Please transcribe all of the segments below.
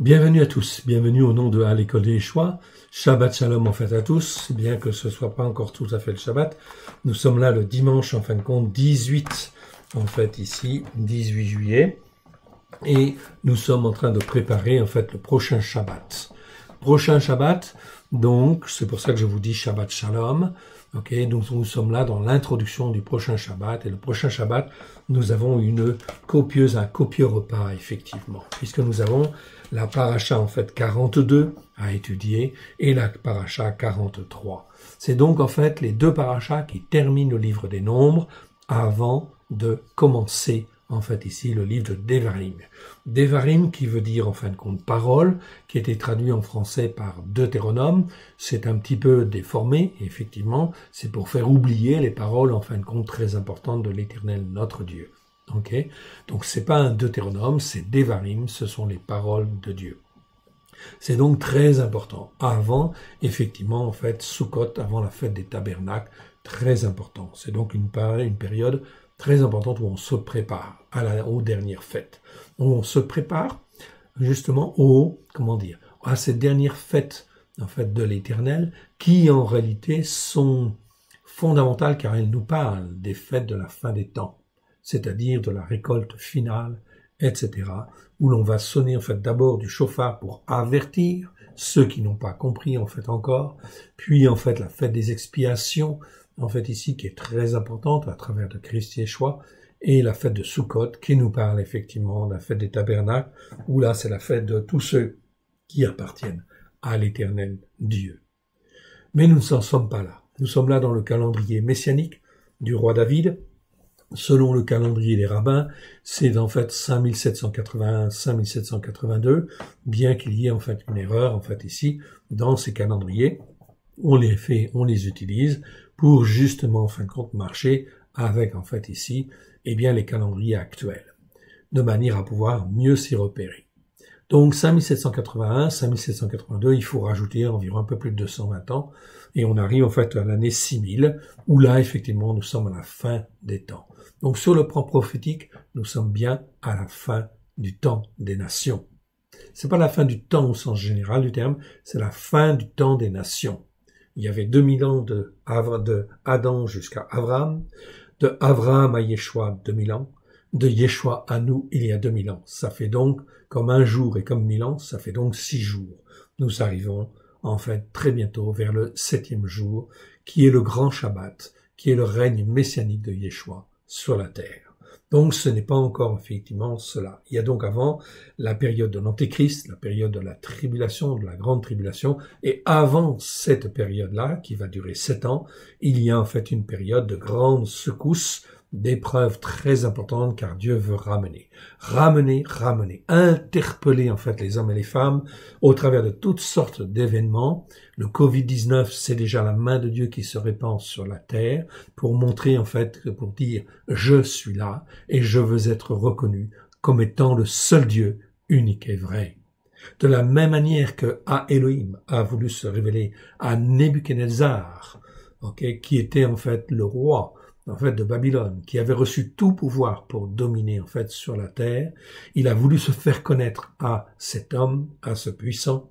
Bienvenue à tous, bienvenue au nom de À l'école des choix. Shabbat Shalom en fait à tous, bien que ce soit pas encore tout à fait le Shabbat. Nous sommes là le dimanche en fin de compte, 18 en fait ici, 18 juillet. Et nous sommes en train de préparer en fait le prochain Shabbat. Prochain Shabbat, donc c'est pour ça que je vous dis Shabbat Shalom. Ok, donc nous sommes là dans l'introduction du prochain Shabbat et le prochain Shabbat, nous avons une copieuse, un copieux repas effectivement, puisque nous avons la paracha en fait 42 à étudier et la paracha 43. C'est donc en fait les deux parachas qui terminent le livre des nombres avant de commencer en fait ici le livre de Devarim. Devarim qui veut dire en fin de compte parole, qui était traduit en français par Deutéronome, c'est un petit peu déformé, effectivement, c'est pour faire oublier les paroles en fin de compte très importantes de l'Éternel notre Dieu donc ce n'est pas un deutéronome, c'est Devarim, ce sont les paroles de Dieu. C'est donc très important. Avant, effectivement, en fait, Sukkot, avant la fête des tabernacles, très important. C'est donc une, période très importante où on se prépare à la, aux dernières fêtes. On se prépare justement au, comment dire, à ces dernières fêtes en fait, de l'Éternel, qui en réalité sont fondamentales car elles nous parlent des fêtes de la fin des temps c'est-à-dire de la récolte finale, etc., où l'on va sonner en fait d'abord du chauffard pour avertir ceux qui n'ont pas compris en fait encore, puis en fait la fête des expiations, en fait ici qui est très importante à travers de Christ Yeshua, et la fête de Sukkot qui nous parle effectivement de la fête des tabernacles, où là c'est la fête de tous ceux qui appartiennent à l'éternel Dieu. Mais nous ne s'en sommes pas là. Nous sommes là dans le calendrier messianique du roi David, selon le calendrier des rabbins, c'est en fait 5781-5782, bien qu'il y ait en fait une erreur en fait ici dans ces calendriers. On les fait, on les utilise pour justement en fin de compte marcher avec en fait ici eh bien les calendriers actuels, de manière à pouvoir mieux s'y repérer. Donc 5781, 5782, il faut rajouter environ un peu plus de 220 ans, et on arrive en fait à l'année 6000, où là effectivement nous sommes à la fin des temps. Donc sur le plan prophétique, nous sommes bien à la fin du temps des nations. C'est pas la fin du temps au sens général du terme, c'est la fin du temps des nations. Il y avait 2000 ans de, de Adam jusqu'à Avram, de Abraham à Yeshua 2000 ans, de Yeshua à nous il y a 2000 ans. Ça fait donc, comme un jour et comme 1000 ans, ça fait donc six jours. Nous arrivons en fait très bientôt vers le septième jour, qui est le grand Shabbat, qui est le règne messianique de Yeshua sur la terre. Donc ce n'est pas encore effectivement cela. Il y a donc avant la période de l'Antéchrist, la période de la tribulation, de la grande tribulation, et avant cette période-là, qui va durer sept ans, il y a en fait une période de grandes secousses d'épreuves très importantes car Dieu veut ramener, ramener, ramener, interpeller en fait les hommes et les femmes au travers de toutes sortes d'événements. Le Covid-19, c'est déjà la main de Dieu qui se répand sur la terre pour montrer en fait, pour dire je suis là et je veux être reconnu comme étant le seul Dieu unique et vrai. De la même manière que à Elohim a voulu se révéler à Nebuchadnezzar, qui était en fait le roi en fait, de Babylone, qui avait reçu tout pouvoir pour dominer, en fait, sur la terre. Il a voulu se faire connaître à cet homme, à ce puissant,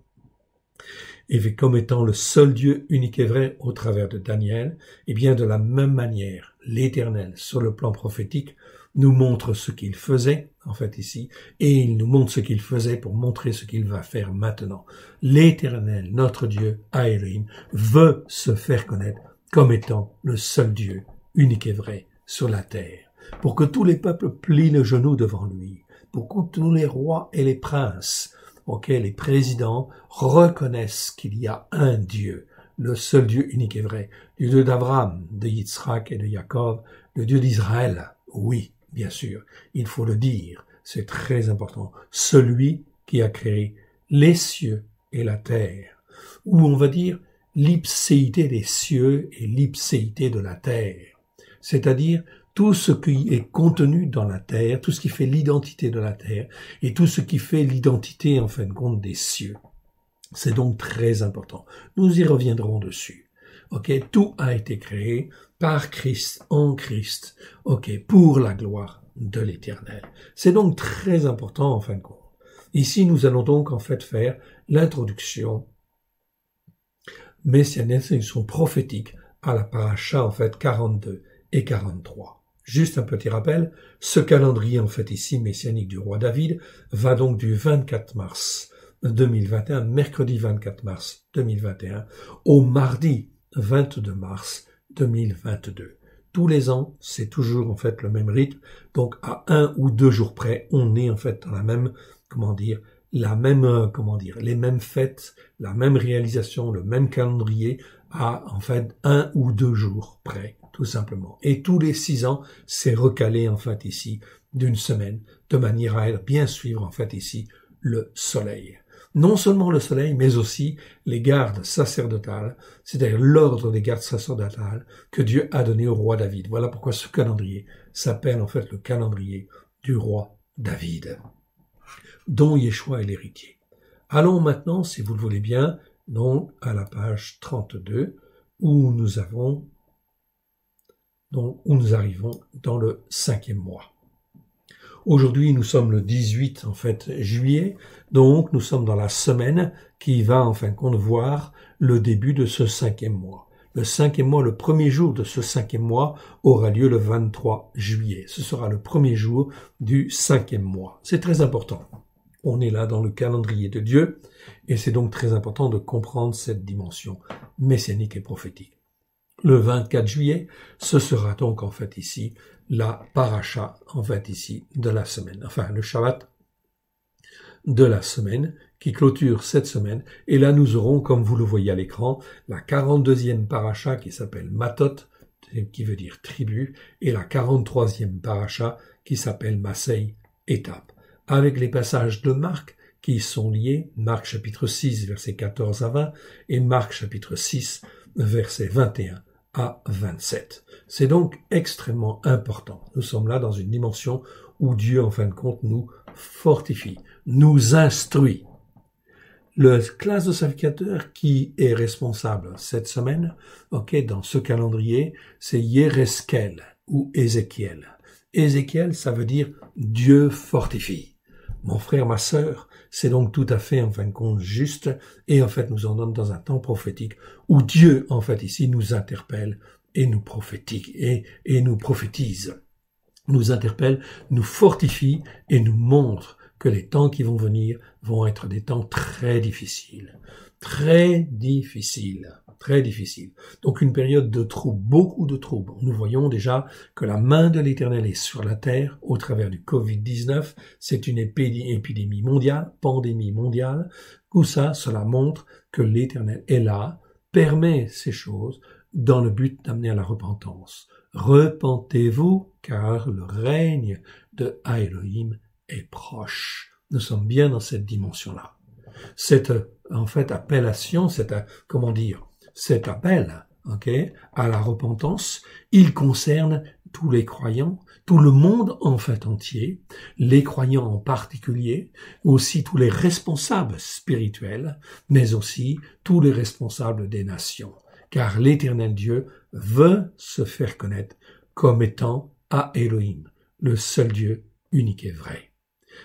et comme étant le seul Dieu unique et vrai au travers de Daniel, et eh bien de la même manière, l'Éternel, sur le plan prophétique, nous montre ce qu'il faisait, en fait ici, et il nous montre ce qu'il faisait pour montrer ce qu'il va faire maintenant. L'Éternel, notre Dieu, Aérim, veut se faire connaître comme étant le seul Dieu unique et vrai, sur la terre, pour que tous les peuples plient le genou devant lui, pour que tous les rois et les princes, auxquels les présidents, reconnaissent qu'il y a un Dieu, le seul Dieu unique et vrai, le Dieu d'Abraham, de Yitzhak et de Jacob, le Dieu d'Israël. Oui, bien sûr, il faut le dire, c'est très important. Celui qui a créé les cieux et la terre, ou on va dire l'ipséité des cieux et l'ipséité de la terre c'est-à-dire tout ce qui est contenu dans la terre, tout ce qui fait l'identité de la terre et tout ce qui fait l'identité en fin de compte des cieux. C'est donc très important. Nous y reviendrons dessus. OK, tout a été créé par Christ en Christ. OK, pour la gloire de l'Éternel. C'est donc très important en fin de compte. Ici, nous allons donc en fait faire l'introduction mais c'est une prophétique à la paracha en fait 42 et Juste un petit rappel, ce calendrier en fait ici messianique du roi David va donc du 24 mars 2021, mercredi 24 mars 2021, au mardi 22 mars 2022. Tous les ans, c'est toujours en fait le même rythme, donc à un ou deux jours près, on est en fait dans la même, comment dire, la même, euh, comment dire, les mêmes fêtes, la même réalisation, le même calendrier à en fait un ou deux jours près tout simplement. Et tous les six ans, c'est recalé en fait ici d'une semaine, de manière à bien suivre en fait ici le soleil. Non seulement le soleil, mais aussi les gardes sacerdotales, c'est-à-dire l'ordre des gardes sacerdotales que Dieu a donné au roi David. Voilà pourquoi ce calendrier s'appelle en fait le calendrier du roi David, dont Yeshua est l'héritier. Allons maintenant, si vous le voulez bien, donc à la page 32, où nous avons donc, où nous arrivons dans le cinquième mois. Aujourd'hui, nous sommes le 18 en fait juillet, donc nous sommes dans la semaine qui va en fin de compte voir le début de ce cinquième mois. Le cinquième mois, le premier jour de ce cinquième mois aura lieu le 23 juillet. Ce sera le premier jour du cinquième mois. C'est très important. On est là dans le calendrier de Dieu et c'est donc très important de comprendre cette dimension messianique et prophétique le 24 juillet. Ce sera donc en fait ici la paracha, en fait ici, de la semaine, enfin le Shabbat de la semaine qui clôture cette semaine. Et là, nous aurons, comme vous le voyez à l'écran, la 42e paracha qui s'appelle Matot, qui veut dire tribu, et la 43e paracha qui s'appelle Masseil, étape, avec les passages de Marc qui sont liés, Marc chapitre 6, verset 14 à 20, et Marc chapitre 6, verset 21 à 27. C'est donc extrêmement important. Nous sommes là dans une dimension où Dieu, en fin de compte, nous fortifie, nous instruit. Le classe de sacrificateur qui est responsable cette semaine, ok, dans ce calendrier, c'est Yereskel ou Ézéchiel. Ézéchiel, ça veut dire Dieu fortifie. Mon frère, ma sœur, c'est donc tout à fait, en fin de compte, juste, et en fait, nous en sommes dans un temps prophétique où Dieu, en fait, ici, nous interpelle et nous prophétique, et, et nous prophétise, nous interpelle, nous fortifie et nous montre que les temps qui vont venir vont être des temps très difficiles, très difficiles très difficile. Donc une période de troubles, beaucoup de troubles. Nous voyons déjà que la main de l'Éternel est sur la terre au travers du Covid-19. C'est une épidémie mondiale, pandémie mondiale. Tout ça, cela montre que l'Éternel est là, permet ces choses dans le but d'amener à la repentance. Repentez-vous, car le règne de Elohim est proche. Nous sommes bien dans cette dimension-là. Cette, en fait, appellation, cette, euh, comment dire, cet appel à la repentance, il concerne tous les croyants, tout le monde en fait entier, les croyants en particulier, aussi tous les responsables spirituels, mais aussi tous les responsables des nations, car l'Éternel Dieu veut se faire connaître comme étant à Elohim, le seul Dieu unique et vrai.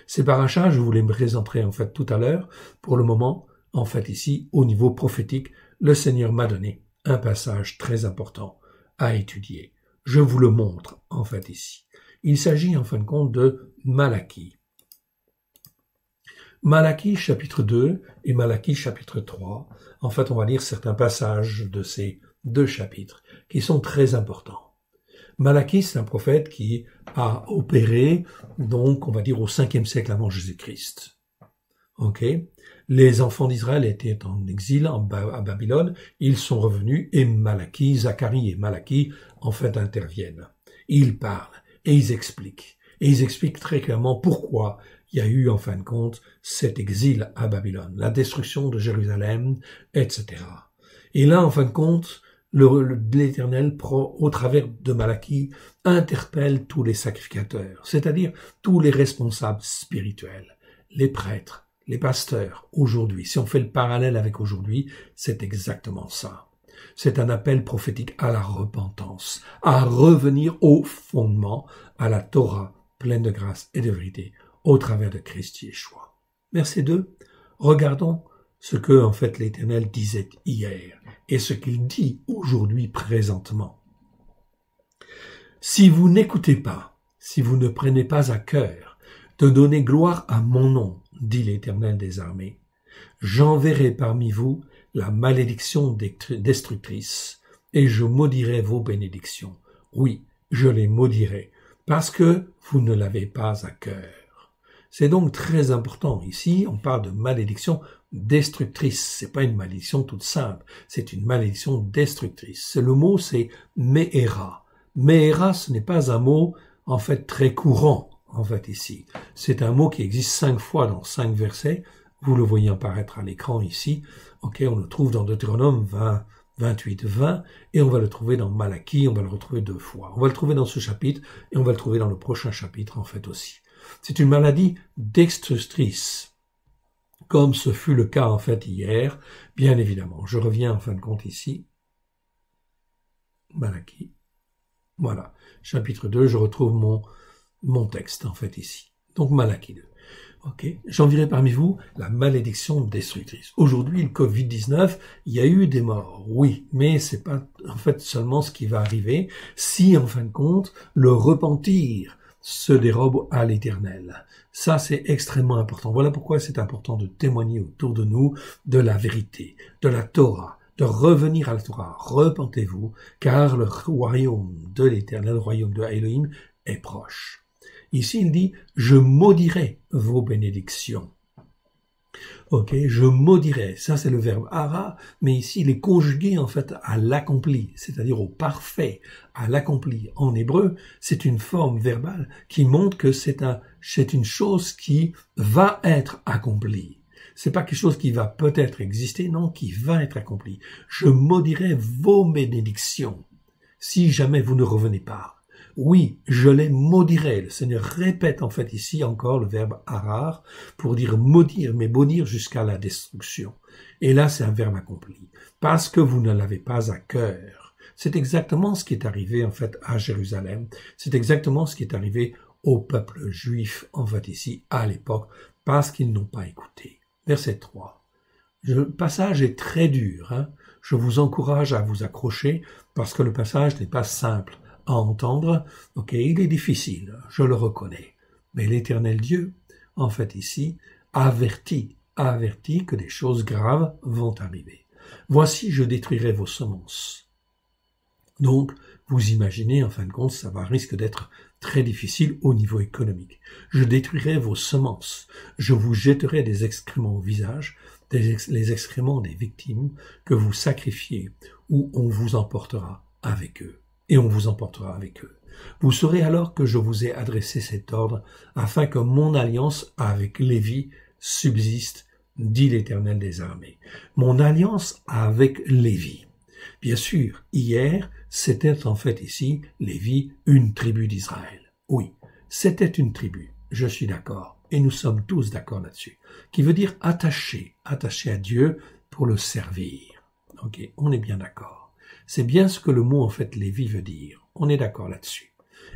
Ces parachats, je vous les présenterai en fait tout à l'heure. Pour le moment, en fait ici, au niveau prophétique, le Seigneur m'a donné un passage très important à étudier. Je vous le montre en fait ici. Il s'agit en fin de compte de Malachie. Malachie chapitre 2 et Malachie chapitre 3. En fait, on va lire certains passages de ces deux chapitres qui sont très importants. Malachie, c'est un prophète qui a opéré, donc, on va dire au 5 siècle avant Jésus-Christ. Ok, les enfants d'Israël étaient en exil à Babylone, ils sont revenus et Malachie, Zacharie et Malachie en fait interviennent. Ils parlent et ils expliquent. Et ils expliquent très clairement pourquoi il y a eu en fin de compte cet exil à Babylone, la destruction de Jérusalem, etc. Et là, en fin de compte, l'Éternel, au travers de Malachie, interpelle tous les sacrificateurs, c'est-à-dire tous les responsables spirituels, les prêtres, les pasteurs aujourd'hui, si on fait le parallèle avec aujourd'hui, c'est exactement ça. C'est un appel prophétique à la repentance, à revenir au fondement, à la Torah pleine de grâce et de vérité, au travers de Christ choix. Verset 2. Regardons ce que, en fait, l'Éternel disait hier et ce qu'il dit aujourd'hui présentement. Si vous n'écoutez pas, si vous ne prenez pas à cœur de donner gloire à mon nom, dit l'Éternel des armées. J'enverrai parmi vous la malédiction destructrice, et je maudirai vos bénédictions. Oui, je les maudirai, parce que vous ne l'avez pas à cœur. C'est donc très important. Ici, on parle de malédiction destructrice. C'est pas une malédiction toute simple. C'est une malédiction destructrice. Le mot, c'est mehera ».« Me'era, ce n'est pas un mot, en fait, très courant en fait ici. C'est un mot qui existe cinq fois dans cinq versets. Vous le voyez apparaître à l'écran ici. Ok, on le trouve dans Deutéronome 20, 28, 20, et on va le trouver dans Malachie, on va le retrouver deux fois. On va le trouver dans ce chapitre, et on va le trouver dans le prochain chapitre, en fait, aussi. C'est une maladie d'extrustrice, comme ce fut le cas, en fait, hier, bien évidemment. Je reviens, en fin de compte, ici. Malachie. Voilà. Chapitre 2, je retrouve mon, mon texte, en fait, ici. Donc Malachie Ok, J'enverrai parmi vous la malédiction destructrice. Aujourd'hui, le Covid-19, il y a eu des morts, oui, mais c'est pas en fait seulement ce qui va arriver si, en fin de compte, le repentir se dérobe à l'éternel. Ça, c'est extrêmement important. Voilà pourquoi c'est important de témoigner autour de nous de la vérité, de la Torah, de revenir à la Torah. Repentez-vous, car le royaume de l'éternel, le royaume de Elohim, est proche. Ici, il dit, je maudirai vos bénédictions. Ok, je maudirai. Ça, c'est le verbe ara, mais ici, il est conjugué, en fait, à l'accompli, c'est-à-dire au parfait, à l'accompli. En hébreu, c'est une forme verbale qui montre que c'est un, c'est une chose qui va être accomplie. C'est pas quelque chose qui va peut-être exister, non, qui va être accompli. Je maudirai vos bénédictions si jamais vous ne revenez pas. Oui, je les maudirai. Le Seigneur répète en fait ici encore le verbe harar pour dire maudire, mais maudire jusqu'à la destruction. Et là, c'est un verbe accompli. Parce que vous ne l'avez pas à cœur. C'est exactement ce qui est arrivé en fait à Jérusalem. C'est exactement ce qui est arrivé au peuple juif en fait ici à l'époque parce qu'ils n'ont pas écouté. Verset 3. Le passage est très dur. Hein. je vous encourage à vous accrocher parce que le passage n'est pas simple à entendre, ok, il est difficile, je le reconnais. Mais l'éternel Dieu, en fait ici, avertit, avertit que des choses graves vont arriver. Voici, je détruirai vos semences. Donc, vous imaginez, en fin de compte, ça va risque d'être très difficile au niveau économique. Je détruirai vos semences, je vous jetterai des excréments au visage, les excréments des victimes que vous sacrifiez, ou on vous emportera avec eux et on vous emportera avec eux. Vous saurez alors que je vous ai adressé cet ordre, afin que mon alliance avec Lévi subsiste, dit l'Éternel des armées. Mon alliance avec Lévi. Bien sûr, hier, c'était en fait ici, Lévi, une tribu d'Israël. Oui, c'était une tribu, je suis d'accord, et nous sommes tous d'accord là-dessus, qui veut dire attaché, attaché à Dieu pour le servir. Ok, on est bien d'accord. C'est bien ce que le mot en fait Lévi veut dire. On est d'accord là-dessus.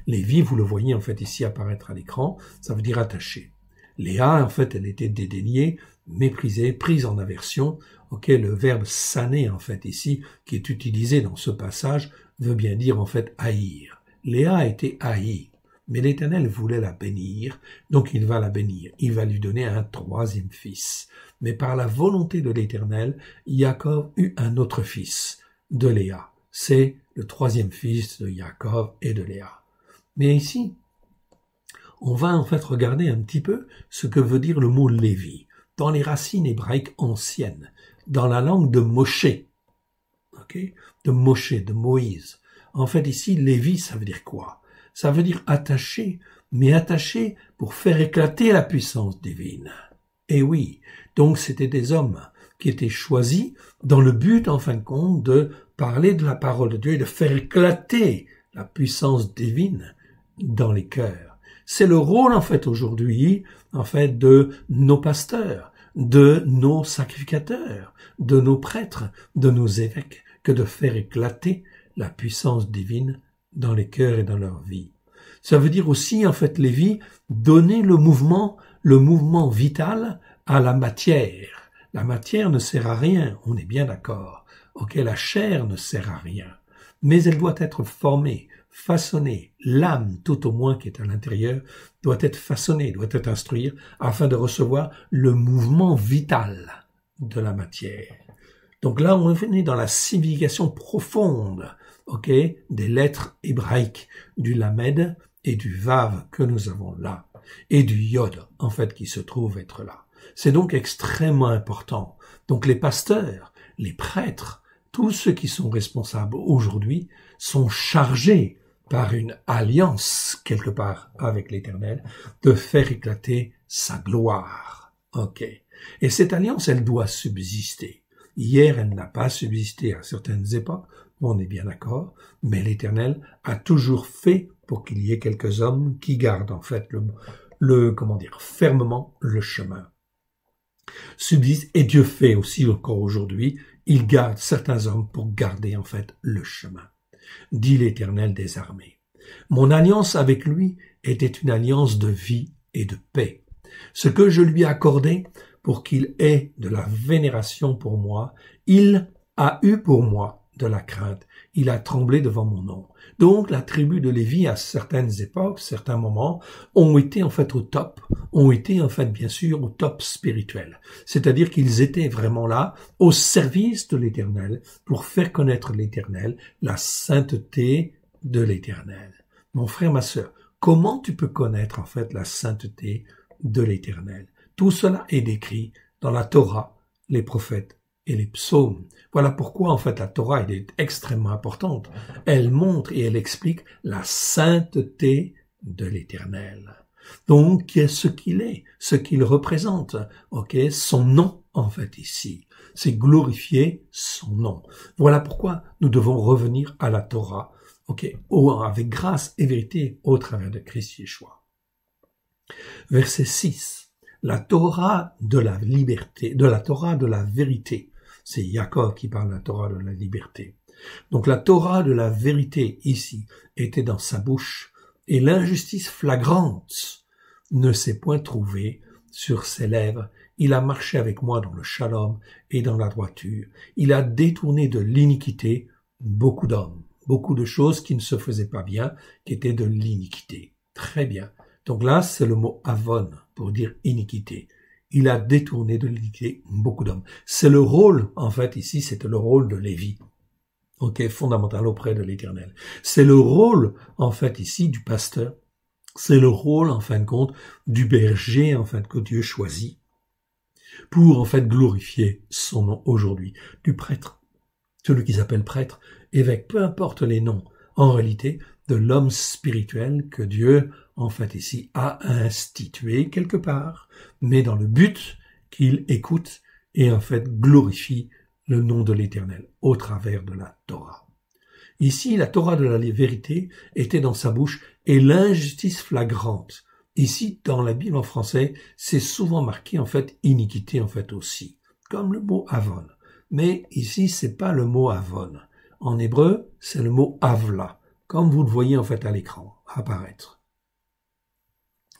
Lévi, vous le voyez en fait ici apparaître à l'écran, ça veut dire attaché. Léa, en fait, elle était dédaignée, méprisée, prise en aversion. auquel le verbe saner en fait ici, qui est utilisé dans ce passage, veut bien dire en fait haïr. Léa a été haïe, mais l'Éternel voulait la bénir, donc il va la bénir. Il va lui donner un troisième fils. Mais par la volonté de l'Éternel, Jacob eut un autre fils de Léa. C'est le troisième fils de Jacob et de Léa. Mais ici, on va en fait regarder un petit peu ce que veut dire le mot Lévi dans les racines hébraïques anciennes, dans la langue de Moshe, de Moshe, de Moïse. En fait, ici, Lévi, ça veut dire quoi Ça veut dire attaché, mais attaché pour faire éclater la puissance divine. Et eh oui, donc c'était des hommes qui était choisi dans le but, en fin de compte, de parler de la parole de Dieu et de faire éclater la puissance divine dans les cœurs. C'est le rôle, en fait, aujourd'hui, en fait, de nos pasteurs, de nos sacrificateurs, de nos prêtres, de nos évêques, que de faire éclater la puissance divine dans les cœurs et dans leur vie. Ça veut dire aussi, en fait, Lévi, donner le mouvement, le mouvement vital à la matière la matière ne sert à rien, on est bien d'accord. Ok, la chair ne sert à rien. Mais elle doit être formée, façonnée. L'âme, tout au moins, qui est à l'intérieur, doit être façonnée, doit être instruite afin de recevoir le mouvement vital de la matière. Donc là, on est dans la civilisation profonde, des lettres hébraïques, du lamed et du vav que nous avons là, et du yod, en fait, qui se trouve être là. C'est donc extrêmement important. Donc les pasteurs, les prêtres, tous ceux qui sont responsables aujourd'hui sont chargés par une alliance quelque part avec l'Éternel de faire éclater sa gloire. OK. Et cette alliance, elle doit subsister. Hier, elle n'a pas subsisté à certaines époques, on est bien d'accord, mais l'Éternel a toujours fait pour qu'il y ait quelques hommes qui gardent en fait le, le comment dire fermement le chemin subsiste et Dieu fait aussi encore aujourd'hui, il garde certains hommes pour garder en fait le chemin, dit l'Éternel des armées. Mon alliance avec lui était une alliance de vie et de paix. Ce que je lui ai accordé pour qu'il ait de la vénération pour moi, il a eu pour moi de la crainte. Il a tremblé devant mon nom. Donc la tribu de Lévi, à certaines époques, certains moments, ont été en fait au top, ont été en fait bien sûr au top spirituel. C'est-à-dire qu'ils étaient vraiment là au service de l'Éternel pour faire connaître l'Éternel, la sainteté de l'Éternel. Mon frère, ma sœur, comment tu peux connaître en fait la sainteté de l'Éternel Tout cela est décrit dans la Torah, les prophètes et les psaumes. Voilà pourquoi en fait la Torah est extrêmement importante. Elle montre et elle explique la sainteté de l'Éternel. Donc ce qu'il est, ce qu'il représente, ok, son nom en fait ici, c'est glorifier son nom. Voilà pourquoi nous devons revenir à la Torah, ok, avec grâce et vérité au travers de Christ Yeshua. Verset 6. La Torah de la liberté, de la Torah de la vérité. C'est Jacob qui parle de la Torah de la liberté. Donc la Torah de la vérité ici était dans sa bouche et l'injustice flagrante ne s'est point trouvée sur ses lèvres. Il a marché avec moi dans le shalom et dans la droiture. Il a détourné de l'iniquité beaucoup d'hommes, beaucoup de choses qui ne se faisaient pas bien, qui étaient de l'iniquité. Très bien. Donc là, c'est le mot avon pour dire iniquité il a détourné de l'idée beaucoup d'hommes. C'est le rôle, en fait, ici, c'est le rôle de Lévi. Ok, fondamental auprès de l'éternel. C'est le rôle, en fait, ici, du pasteur. C'est le rôle, en fin de compte, du berger, en fait, que Dieu choisit pour, en fait, glorifier son nom aujourd'hui. Du prêtre. Celui qu'ils appellent prêtre, évêque, peu importe les noms. En réalité, de l'homme spirituel que Dieu, en fait, ici, a institué quelque part mais dans le but qu'il écoute et en fait glorifie le nom de l'Éternel au travers de la Torah. Ici, la Torah de la vérité était dans sa bouche et l'injustice flagrante. Ici, dans la Bible en français, c'est souvent marqué en fait iniquité en fait aussi, comme le mot avon. Mais ici, c'est pas le mot avon. En hébreu, c'est le mot avla, comme vous le voyez en fait à l'écran apparaître.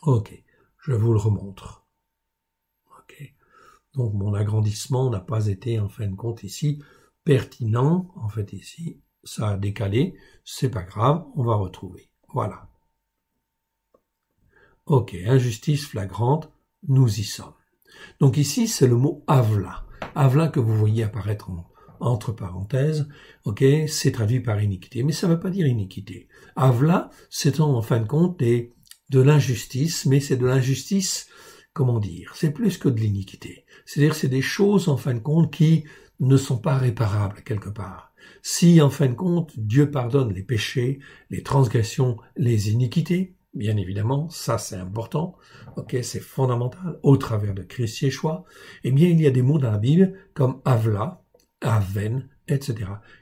Ok, je vous le remontre. Donc mon agrandissement n'a pas été en fin de compte ici pertinent. En fait ici, ça a décalé. C'est pas grave, on va retrouver. Voilà. Ok, injustice flagrante, nous y sommes. Donc ici, c'est le mot avla. Avla que vous voyez apparaître entre parenthèses, ok, c'est traduit par iniquité, mais ça ne veut pas dire iniquité. Avla, c'est en, fin de compte des, de l'injustice, mais c'est de l'injustice, comment dire, c'est plus que de l'iniquité. C'est-à-dire c'est des choses en fin de compte qui ne sont pas réparables quelque part. Si en fin de compte Dieu pardonne les péchés, les transgressions, les iniquités, bien évidemment, ça c'est important, ok, c'est fondamental au travers de Christ Yeshua, eh bien il y a des mots dans la Bible comme avla, aven, etc.,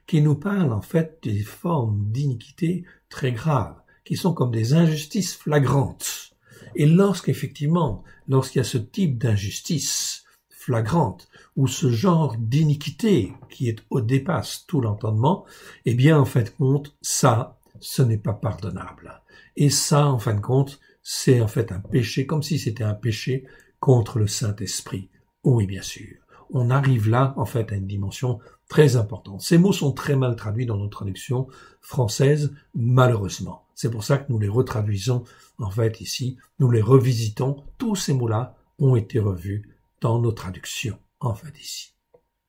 qui nous parlent en fait des formes d'iniquité très graves, qui sont comme des injustices flagrantes. Et lorsqu'effectivement, lorsqu'il y a ce type d'injustice, flagrante, ou ce genre d'iniquité qui est au dépasse tout l'entendement, eh bien, en fin de compte, ça, ce n'est pas pardonnable. Et ça, en fin de compte, c'est en fait un péché, comme si c'était un péché contre le Saint-Esprit. Oui, bien sûr. On arrive là, en fait, à une dimension très importante. Ces mots sont très mal traduits dans nos traductions françaises, malheureusement. C'est pour ça que nous les retraduisons, en fait, ici. Nous les revisitons. Tous ces mots-là ont été revus dans nos traductions, en fait, ici.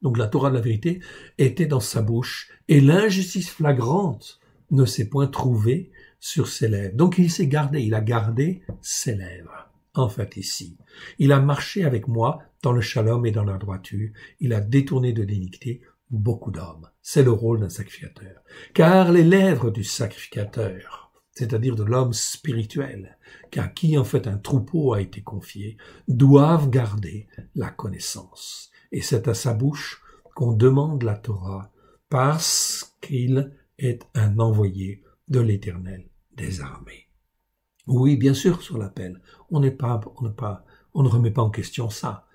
Donc la Torah de la vérité était dans sa bouche, et l'injustice flagrante ne s'est point trouvée sur ses lèvres. Donc il s'est gardé, il a gardé ses lèvres, en fait, ici. Il a marché avec moi dans le shalom et dans la droiture, il a détourné de l'iniquité beaucoup d'hommes. C'est le rôle d'un sacrificateur. Car les lèvres du sacrificateur c'est-à-dire de l'homme spirituel, qu'à qui en fait un troupeau a été confié, doivent garder la connaissance. Et c'est à sa bouche qu'on demande la Torah, parce qu'il est un envoyé de l'Éternel des armées. Oui, bien sûr, sur l'appel, on n'est pas, on on ne remet pas en question ça,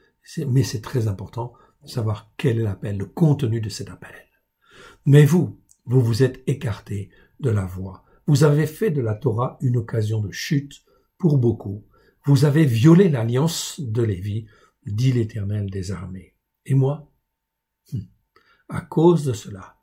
mais c'est très important de savoir quel est l'appel, le contenu de cet appel. Mais vous, vous vous êtes écarté de la voie vous avez fait de la Torah une occasion de chute pour beaucoup. Vous avez violé l'alliance de Lévi, dit l'Éternel des armées. Et moi hum. À cause de cela,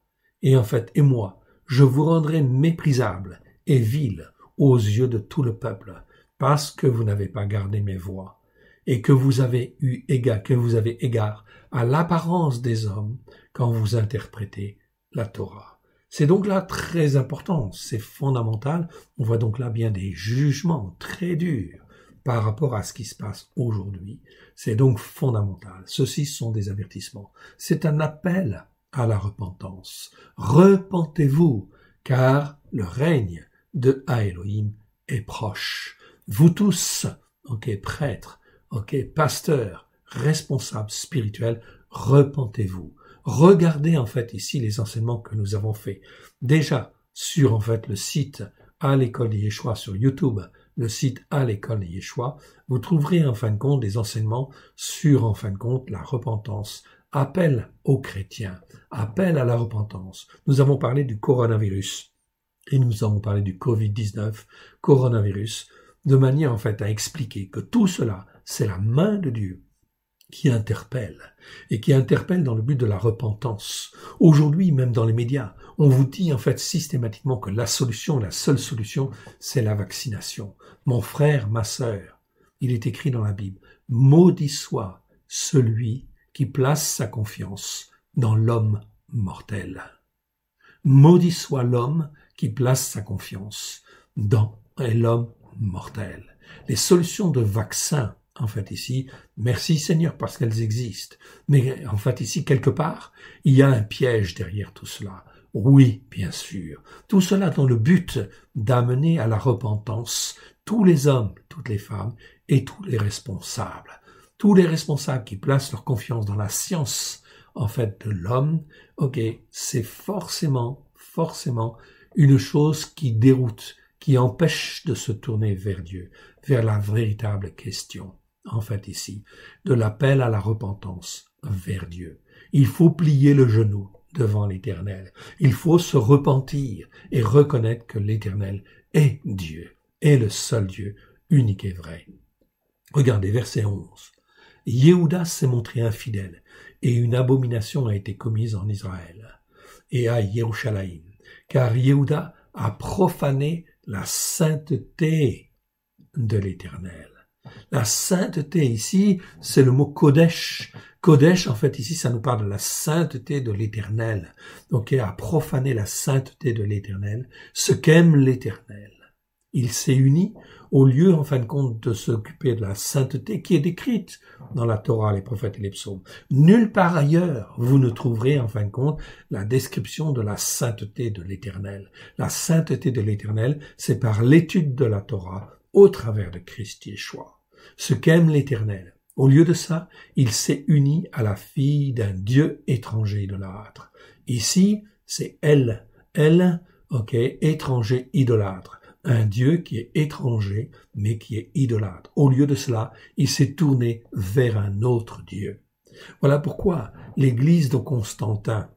et en fait, et moi, je vous rendrai méprisable et vil aux yeux de tout le peuple, parce que vous n'avez pas gardé mes voies, et que vous avez eu égard, que vous avez égard à l'apparence des hommes quand vous interprétez la Torah. C'est donc là très important, c'est fondamental. On voit donc là bien des jugements très durs par rapport à ce qui se passe aujourd'hui. C'est donc fondamental. Ceux-ci sont des avertissements. C'est un appel à la repentance. Repentez-vous, car le règne de Aélohim est proche. Vous tous, ok, prêtres, ok, pasteurs, responsables spirituels, repentez-vous. Regardez en fait ici les enseignements que nous avons faits. Déjà sur en fait le site à l'école des Yeshua sur YouTube, le site à l'école des Yeshua, vous trouverez en fin de compte des enseignements sur en fin de compte la repentance, appel aux chrétiens, appel à la repentance. Nous avons parlé du coronavirus et nous avons parlé du Covid-19, coronavirus, de manière en fait à expliquer que tout cela, c'est la main de Dieu qui interpelle et qui interpelle dans le but de la repentance. Aujourd'hui, même dans les médias, on vous dit en fait systématiquement que la solution, la seule solution, c'est la vaccination. Mon frère, ma sœur, il est écrit dans la Bible, maudit soit celui qui place sa confiance dans l'homme mortel. Maudit soit l'homme qui place sa confiance dans l'homme mortel. Les solutions de vaccins en fait ici, merci Seigneur parce qu'elles existent. Mais en fait ici, quelque part, il y a un piège derrière tout cela. Oui, bien sûr. Tout cela dans le but d'amener à la repentance tous les hommes, toutes les femmes et tous les responsables. Tous les responsables qui placent leur confiance dans la science, en fait, de l'homme, ok, c'est forcément, forcément une chose qui déroute, qui empêche de se tourner vers Dieu, vers la véritable question en fait ici, de l'appel à la repentance vers Dieu. Il faut plier le genou devant l'Éternel. Il faut se repentir et reconnaître que l'Éternel est Dieu, est le seul Dieu, unique et vrai. Regardez verset 11. Yehuda s'est montré infidèle, et une abomination a été commise en Israël et à Yerushalayim, car Yehuda a profané la sainteté de l'Éternel. La sainteté ici, c'est le mot Kodesh. Kodesh, en fait, ici, ça nous parle de la sainteté de l'éternel. Donc, il a profané la sainteté de l'éternel, ce qu'aime l'éternel. Il s'est uni au lieu, en fin de compte, de s'occuper de la sainteté qui est décrite dans la Torah, les prophètes et les psaumes. Nulle part ailleurs, vous ne trouverez, en fin de compte, la description de la sainteté de l'éternel. La sainteté de l'éternel, c'est par l'étude de la Torah au travers de Christ Yeshua ce qu'aime l'Éternel. Au lieu de ça, il s'est uni à la fille d'un dieu étranger idolâtre. Ici, c'est elle, elle, ok, étranger idolâtre. Un dieu qui est étranger, mais qui est idolâtre. Au lieu de cela, il s'est tourné vers un autre dieu. Voilà pourquoi l'église de Constantin,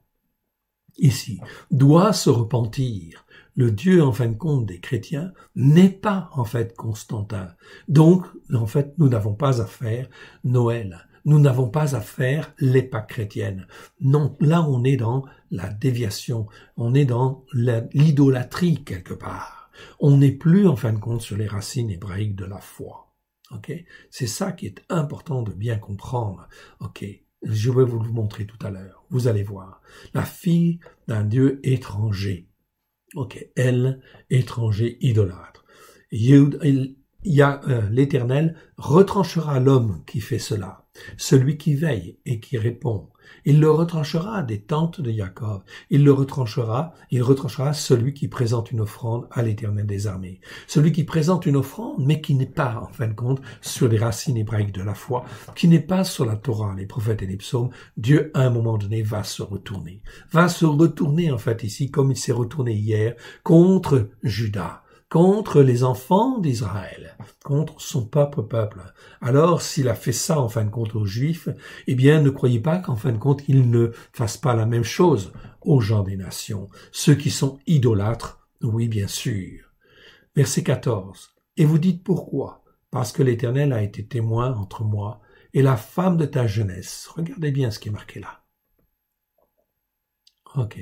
ici, doit se repentir le Dieu, en fin de compte, des chrétiens n'est pas, en fait, Constantin. Donc, en fait, nous n'avons pas à faire Noël. Nous n'avons pas à faire l'époque chrétienne. Non, là, on est dans la déviation. On est dans l'idolâtrie, quelque part. On n'est plus, en fin de compte, sur les racines hébraïques de la foi. Ok? C'est ça qui est important de bien comprendre. Ok? Je vais vous le montrer tout à l'heure. Vous allez voir. La fille d'un dieu étranger. Ok, elle, étranger idolâtre. Euh, l'Éternel retranchera l'homme qui fait cela, celui qui veille et qui répond il le retranchera des tentes de Jacob. Il le retranchera, il retranchera celui qui présente une offrande à l'éternel des armées. Celui qui présente une offrande, mais qui n'est pas, en fin de compte, sur les racines hébraïques de la foi, qui n'est pas sur la Torah, les prophètes et les psaumes, Dieu, à un moment donné, va se retourner. Va se retourner, en fait, ici, comme il s'est retourné hier, contre Judas contre les enfants d'Israël, contre son propre peuple. Alors, s'il a fait ça en fin de compte aux Juifs, eh bien, ne croyez pas qu'en fin de compte, il ne fasse pas la même chose aux gens des nations, ceux qui sont idolâtres, oui, bien sûr. Verset 14. Et vous dites pourquoi? Parce que l'Éternel a été témoin entre moi et la femme de ta jeunesse. Regardez bien ce qui est marqué là. OK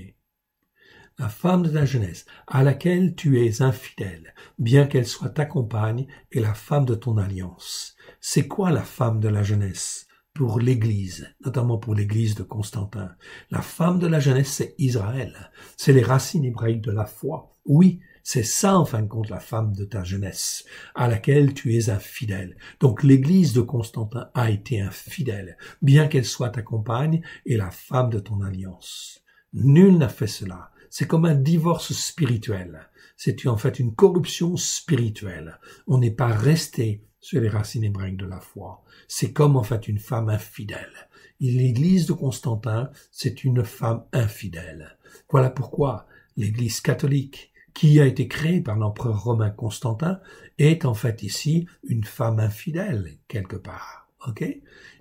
la femme de ta jeunesse, à laquelle tu es infidèle, bien qu'elle soit ta compagne et la femme de ton alliance. C'est quoi la femme de la jeunesse pour l'Église, notamment pour l'Église de Constantin. La femme de la jeunesse, c'est Israël. C'est les racines hébraïques de la foi. Oui, c'est ça, en fin de compte, la femme de ta jeunesse, à laquelle tu es infidèle. Donc l'Église de Constantin a été infidèle, bien qu'elle soit ta compagne et la femme de ton alliance. Nul n'a fait cela c'est comme un divorce spirituel. C'est en fait une corruption spirituelle. On n'est pas resté sur les racines hébraïques de la foi. C'est comme en fait une femme infidèle. L'Église de Constantin, c'est une femme infidèle. Voilà pourquoi l'Église catholique, qui a été créée par l'empereur romain Constantin, est en fait ici une femme infidèle quelque part.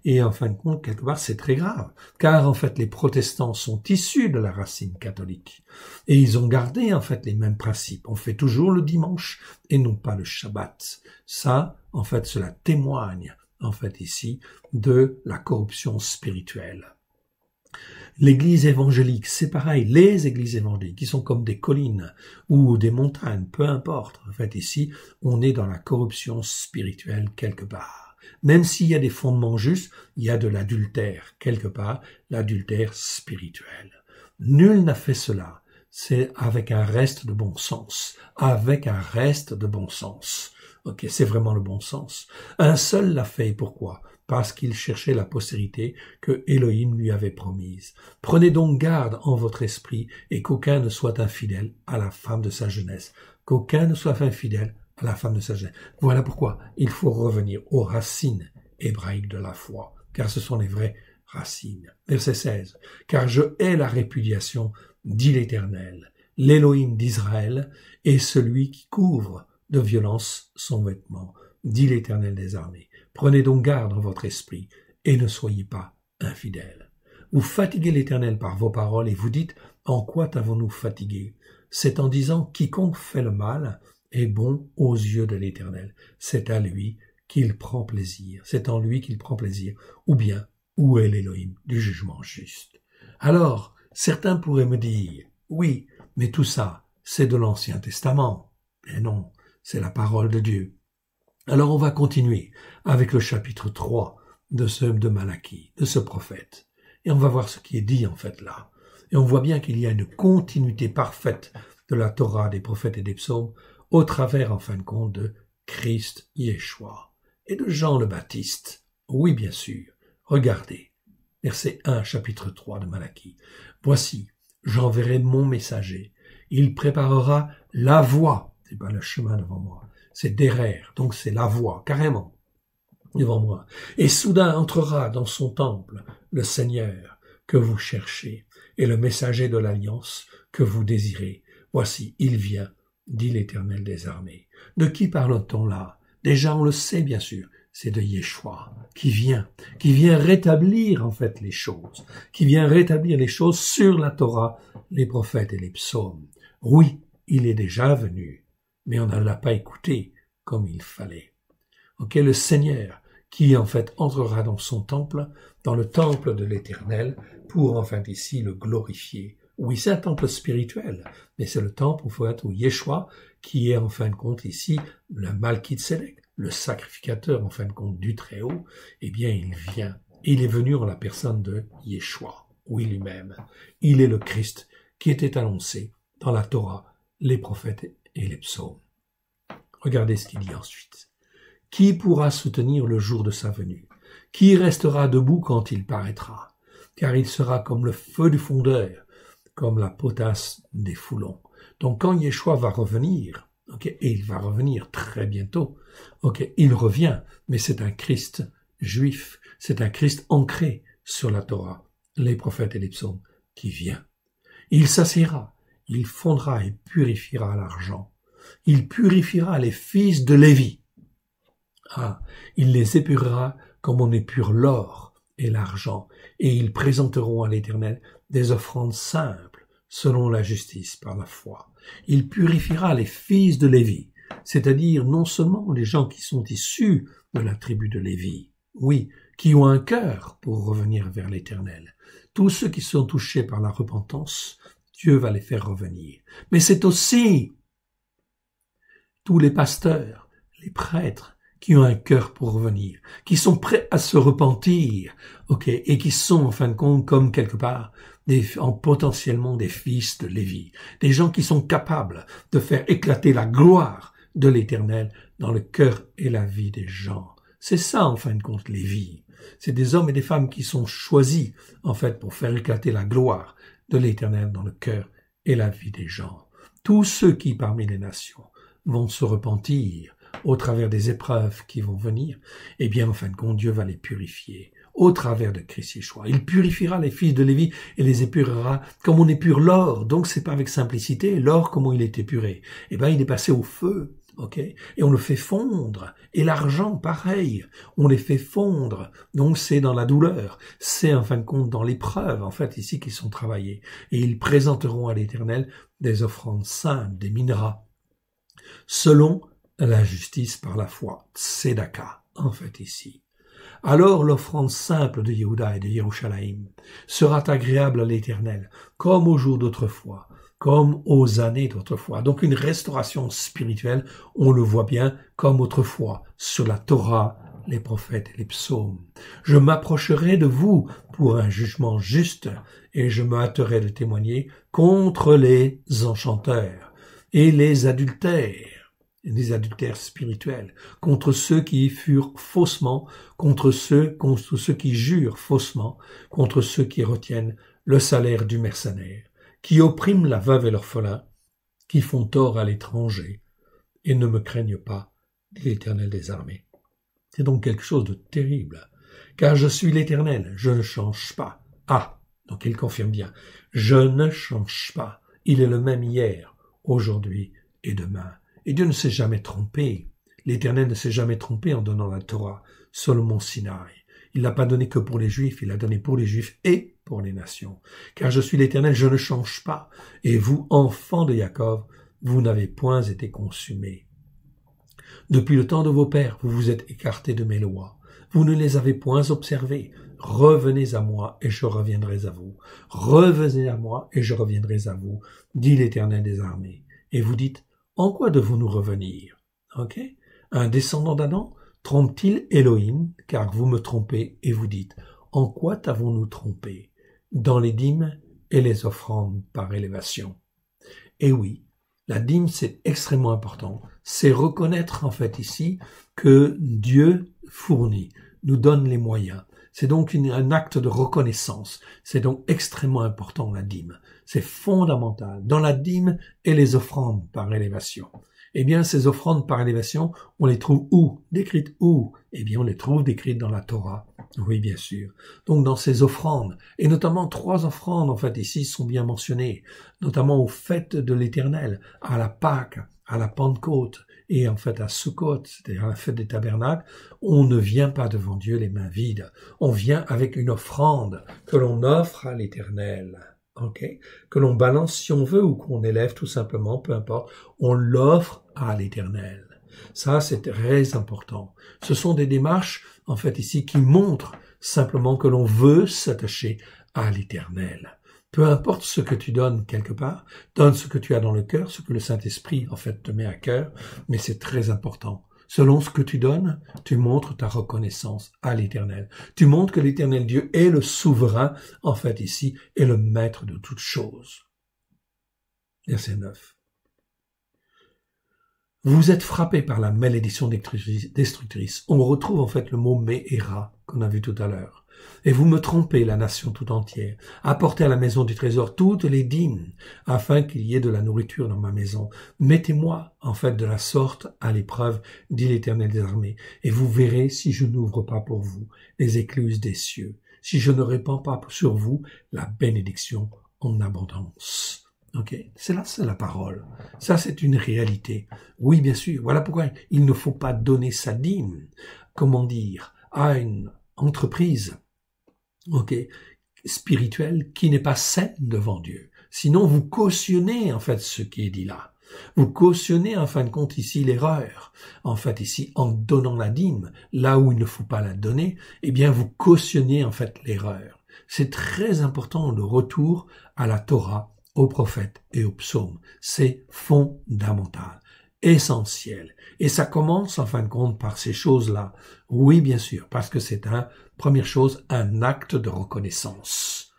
Et en fin de compte, quelque part, c'est très grave, car en fait, les protestants sont issus de la racine catholique, et ils ont gardé en fait les mêmes principes. On fait toujours le dimanche et non pas le Shabbat. Ça, en fait, cela témoigne en fait ici de la corruption spirituelle. L'église évangélique, c'est pareil, les églises évangéliques, qui sont comme des collines ou des montagnes, peu importe. En fait, ici, on est dans la corruption spirituelle quelque part. Même s'il y a des fondements justes, il y a de l'adultère quelque part, l'adultère spirituel. Nul n'a fait cela. C'est avec un reste de bon sens. Avec un reste de bon sens. Ok, c'est vraiment le bon sens. Un seul l'a fait. Pourquoi Parce qu'il cherchait la postérité que Elohim lui avait promise. Prenez donc garde en votre esprit et qu'aucun ne soit infidèle à la femme de sa jeunesse. Qu'aucun ne soit infidèle la femme de sagesse. Voilà pourquoi il faut revenir aux racines hébraïques de la foi, car ce sont les vraies racines. Verset 16. Car je hais la répudiation, dit l'Éternel, l'Élohim d'Israël, et celui qui couvre de violence son vêtement, dit l'Éternel des armées. Prenez donc garde votre esprit, et ne soyez pas infidèles. Vous fatiguez l'Éternel par vos paroles, et vous dites, en quoi t'avons-nous fatigué C'est en disant, quiconque fait le mal, est bon aux yeux de l'Éternel. C'est à lui qu'il prend plaisir. C'est en lui qu'il prend plaisir. Ou bien, où est l'Élohim du jugement juste Alors, certains pourraient me dire, oui, mais tout ça, c'est de l'Ancien Testament. Mais non, c'est la parole de Dieu. Alors on va continuer avec le chapitre 3 de ce de Malachie, de ce prophète. Et on va voir ce qui est dit en fait là. Et on voit bien qu'il y a une continuité parfaite de la Torah, des prophètes et des psaumes au travers, en fin de compte, de Christ Yeshua et de Jean le Baptiste. Oui, bien sûr. Regardez, verset 1, chapitre 3 de Malachie. Voici, j'enverrai mon messager. Il préparera la voie. C'est pas le chemin devant moi. C'est derrière. Donc c'est la voie, carrément, devant moi. Et soudain entrera dans son temple le Seigneur que vous cherchez et le messager de l'alliance que vous désirez. Voici, il vient dit l'Éternel des armées. De qui parle-t-on là Déjà, on le sait, bien sûr, c'est de Yeshua qui vient, qui vient rétablir en fait les choses, qui vient rétablir les choses sur la Torah, les prophètes et les psaumes. Oui, il est déjà venu, mais on ne l'a pas écouté comme il fallait. Ok, le Seigneur qui en fait entrera dans son temple, dans le temple de l'Éternel, pour enfin d'ici ici le glorifier oui, c'est un temple spirituel, mais c'est le temple où il faut être où Yeshua, qui est en fin de compte ici le Malkit le sacrificateur en fin de compte du Très-Haut. Eh bien, il vient. Il est venu en la personne de Yeshua, oui lui-même. Il est le Christ qui était annoncé dans la Torah, les prophètes et les psaumes. Regardez ce qu'il dit ensuite. Qui pourra soutenir le jour de sa venue Qui restera debout quand il paraîtra Car il sera comme le feu du fondeur comme la potasse des foulons. Donc quand Yeshua va revenir, ok, et il va revenir très bientôt, ok, il revient, mais c'est un Christ juif, c'est un Christ ancré sur la Torah, les prophètes et les psaumes, qui vient. Il s'assiera, il fondra et purifiera l'argent. Il purifiera les fils de Lévi. Ah, il les épurera comme on épure l'or et l'argent, et ils présenteront à l'Éternel des offrandes saintes selon la justice par la foi. Il purifiera les fils de Lévi, c'est-à-dire non seulement les gens qui sont issus de la tribu de Lévi, oui, qui ont un cœur pour revenir vers l'Éternel. Tous ceux qui sont touchés par la repentance, Dieu va les faire revenir. Mais c'est aussi tous les pasteurs, les prêtres, qui ont un cœur pour revenir, qui sont prêts à se repentir, ok, et qui sont en fin de compte comme quelque part des, en potentiellement des fils de Lévi, des gens qui sont capables de faire éclater la gloire de l'Éternel dans le cœur et la vie des gens. C'est ça, en fin de compte, Lévi. C'est des hommes et des femmes qui sont choisis, en fait, pour faire éclater la gloire de l'Éternel dans le cœur et la vie des gens. Tous ceux qui, parmi les nations, vont se repentir au travers des épreuves qui vont venir, eh bien, en fin de compte, Dieu va les purifier au travers de Christ Yeshua. Il purifiera les fils de Lévi et les épurera comme on épure l'or. Donc c'est pas avec simplicité. L'or, comment il est épuré? Eh ben, il est passé au feu. ok et on le fait fondre. Et l'argent, pareil, on les fait fondre. Donc c'est dans la douleur, c'est en fin de compte dans l'épreuve, en fait, ici qu'ils sont travaillés. Et ils présenteront à l'Éternel des offrandes saintes, des minerais, selon la justice par la foi. d'accord, en fait, ici. Alors l'offrande simple de Yehuda et de Yerushalayim sera agréable à l'Éternel, comme au jour d'autrefois, comme aux années d'autrefois. Donc une restauration spirituelle, on le voit bien, comme autrefois, sur la Torah, les prophètes et les psaumes. Je m'approcherai de vous pour un jugement juste, et je me hâterai de témoigner contre les enchanteurs et les adultères des adultères spirituels, contre ceux qui furent faussement, contre ceux, contre ceux qui jurent faussement, contre ceux qui retiennent le salaire du mercenaire, qui oppriment la veuve et l'orphelin, qui font tort à l'étranger, et ne me craignent pas, dit l'Éternel des armées. C'est donc quelque chose de terrible, car je suis l'Éternel, je ne change pas. Ah, donc il confirme bien, je ne change pas, il est le même hier, aujourd'hui et demain. Et Dieu ne s'est jamais trompé. L'Éternel ne s'est jamais trompé en donnant la Torah seulement Sinaï. Il l'a pas donné que pour les Juifs, il l'a donné pour les Juifs et pour les nations. Car je suis l'Éternel, je ne change pas. Et vous, enfants de Jacob, vous n'avez point été consumés. Depuis le temps de vos pères, vous vous êtes écartés de mes lois. Vous ne les avez point observées. Revenez à moi et je reviendrai à vous. Revenez à moi et je reviendrai à vous, dit l'Éternel des armées. Et vous dites, en quoi devons-nous revenir Un descendant d'Adam trompe-t-il Elohim Car vous me trompez et vous dites En quoi t'avons-nous trompé Dans les dîmes et les offrandes par élévation. Et oui, la dîme, c'est extrêmement important. C'est reconnaître en fait ici que Dieu fournit, nous donne les moyens. C'est donc un acte de reconnaissance. C'est donc extrêmement important la dîme. C'est fondamental. Dans la dîme et les offrandes par élévation. Eh bien, ces offrandes par élévation, on les trouve où Décrites où Eh bien, on les trouve décrites dans la Torah. Oui, bien sûr. Donc, dans ces offrandes, et notamment trois offrandes, en fait, ici, sont bien mentionnées, notamment aux fêtes de l'Éternel, à la Pâque, à la Pentecôte, et en fait à Sukkot, c'est-à-dire à la fête des tabernacles, on ne vient pas devant Dieu les mains vides. On vient avec une offrande que l'on offre à l'Éternel que l'on balance si on veut ou qu'on élève tout simplement, peu importe, on l'offre à l'Éternel. Ça, c'est très important. Ce sont des démarches, en fait, ici, qui montrent simplement que l'on veut s'attacher à l'Éternel. Peu importe ce que tu donnes quelque part, donne ce que tu as dans le cœur, ce que le Saint-Esprit, en fait, te met à cœur, mais c'est très important Selon ce que tu donnes, tu montres ta reconnaissance à l'Éternel. Tu montres que l'Éternel Dieu est le souverain, en fait ici, et le maître de toutes choses. Verset 9. Vous êtes frappé par la malédiction destructrice. On retrouve en fait le mot Mehera qu'on a vu tout à l'heure. Et vous me trompez, la nation tout entière. Apportez à la maison du trésor toutes les dîmes, afin qu'il y ait de la nourriture dans ma maison. Mettez-moi, en fait, de la sorte à l'épreuve, dit l'Éternel des armées, et vous verrez si je n'ouvre pas pour vous les écluses des cieux, si je ne répands pas sur vous la bénédiction en abondance. Ok, c'est là, c'est la parole. Ça, c'est une réalité. Oui, bien sûr. Voilà pourquoi il ne faut pas donner sa dîme, comment dire, à une entreprise ok, spirituelle qui n'est pas saine devant Dieu. Sinon, vous cautionnez en fait ce qui est dit là. Vous cautionnez en fin de compte ici l'erreur. En fait ici, en donnant la dîme là où il ne faut pas la donner, eh bien vous cautionnez en fait l'erreur. C'est très important le retour à la Torah, aux prophètes et aux psaumes. C'est fondamental essentiel. Et ça commence en fin de compte par ces choses-là. Oui, bien sûr, parce que c'est un, première chose, un acte de reconnaissance.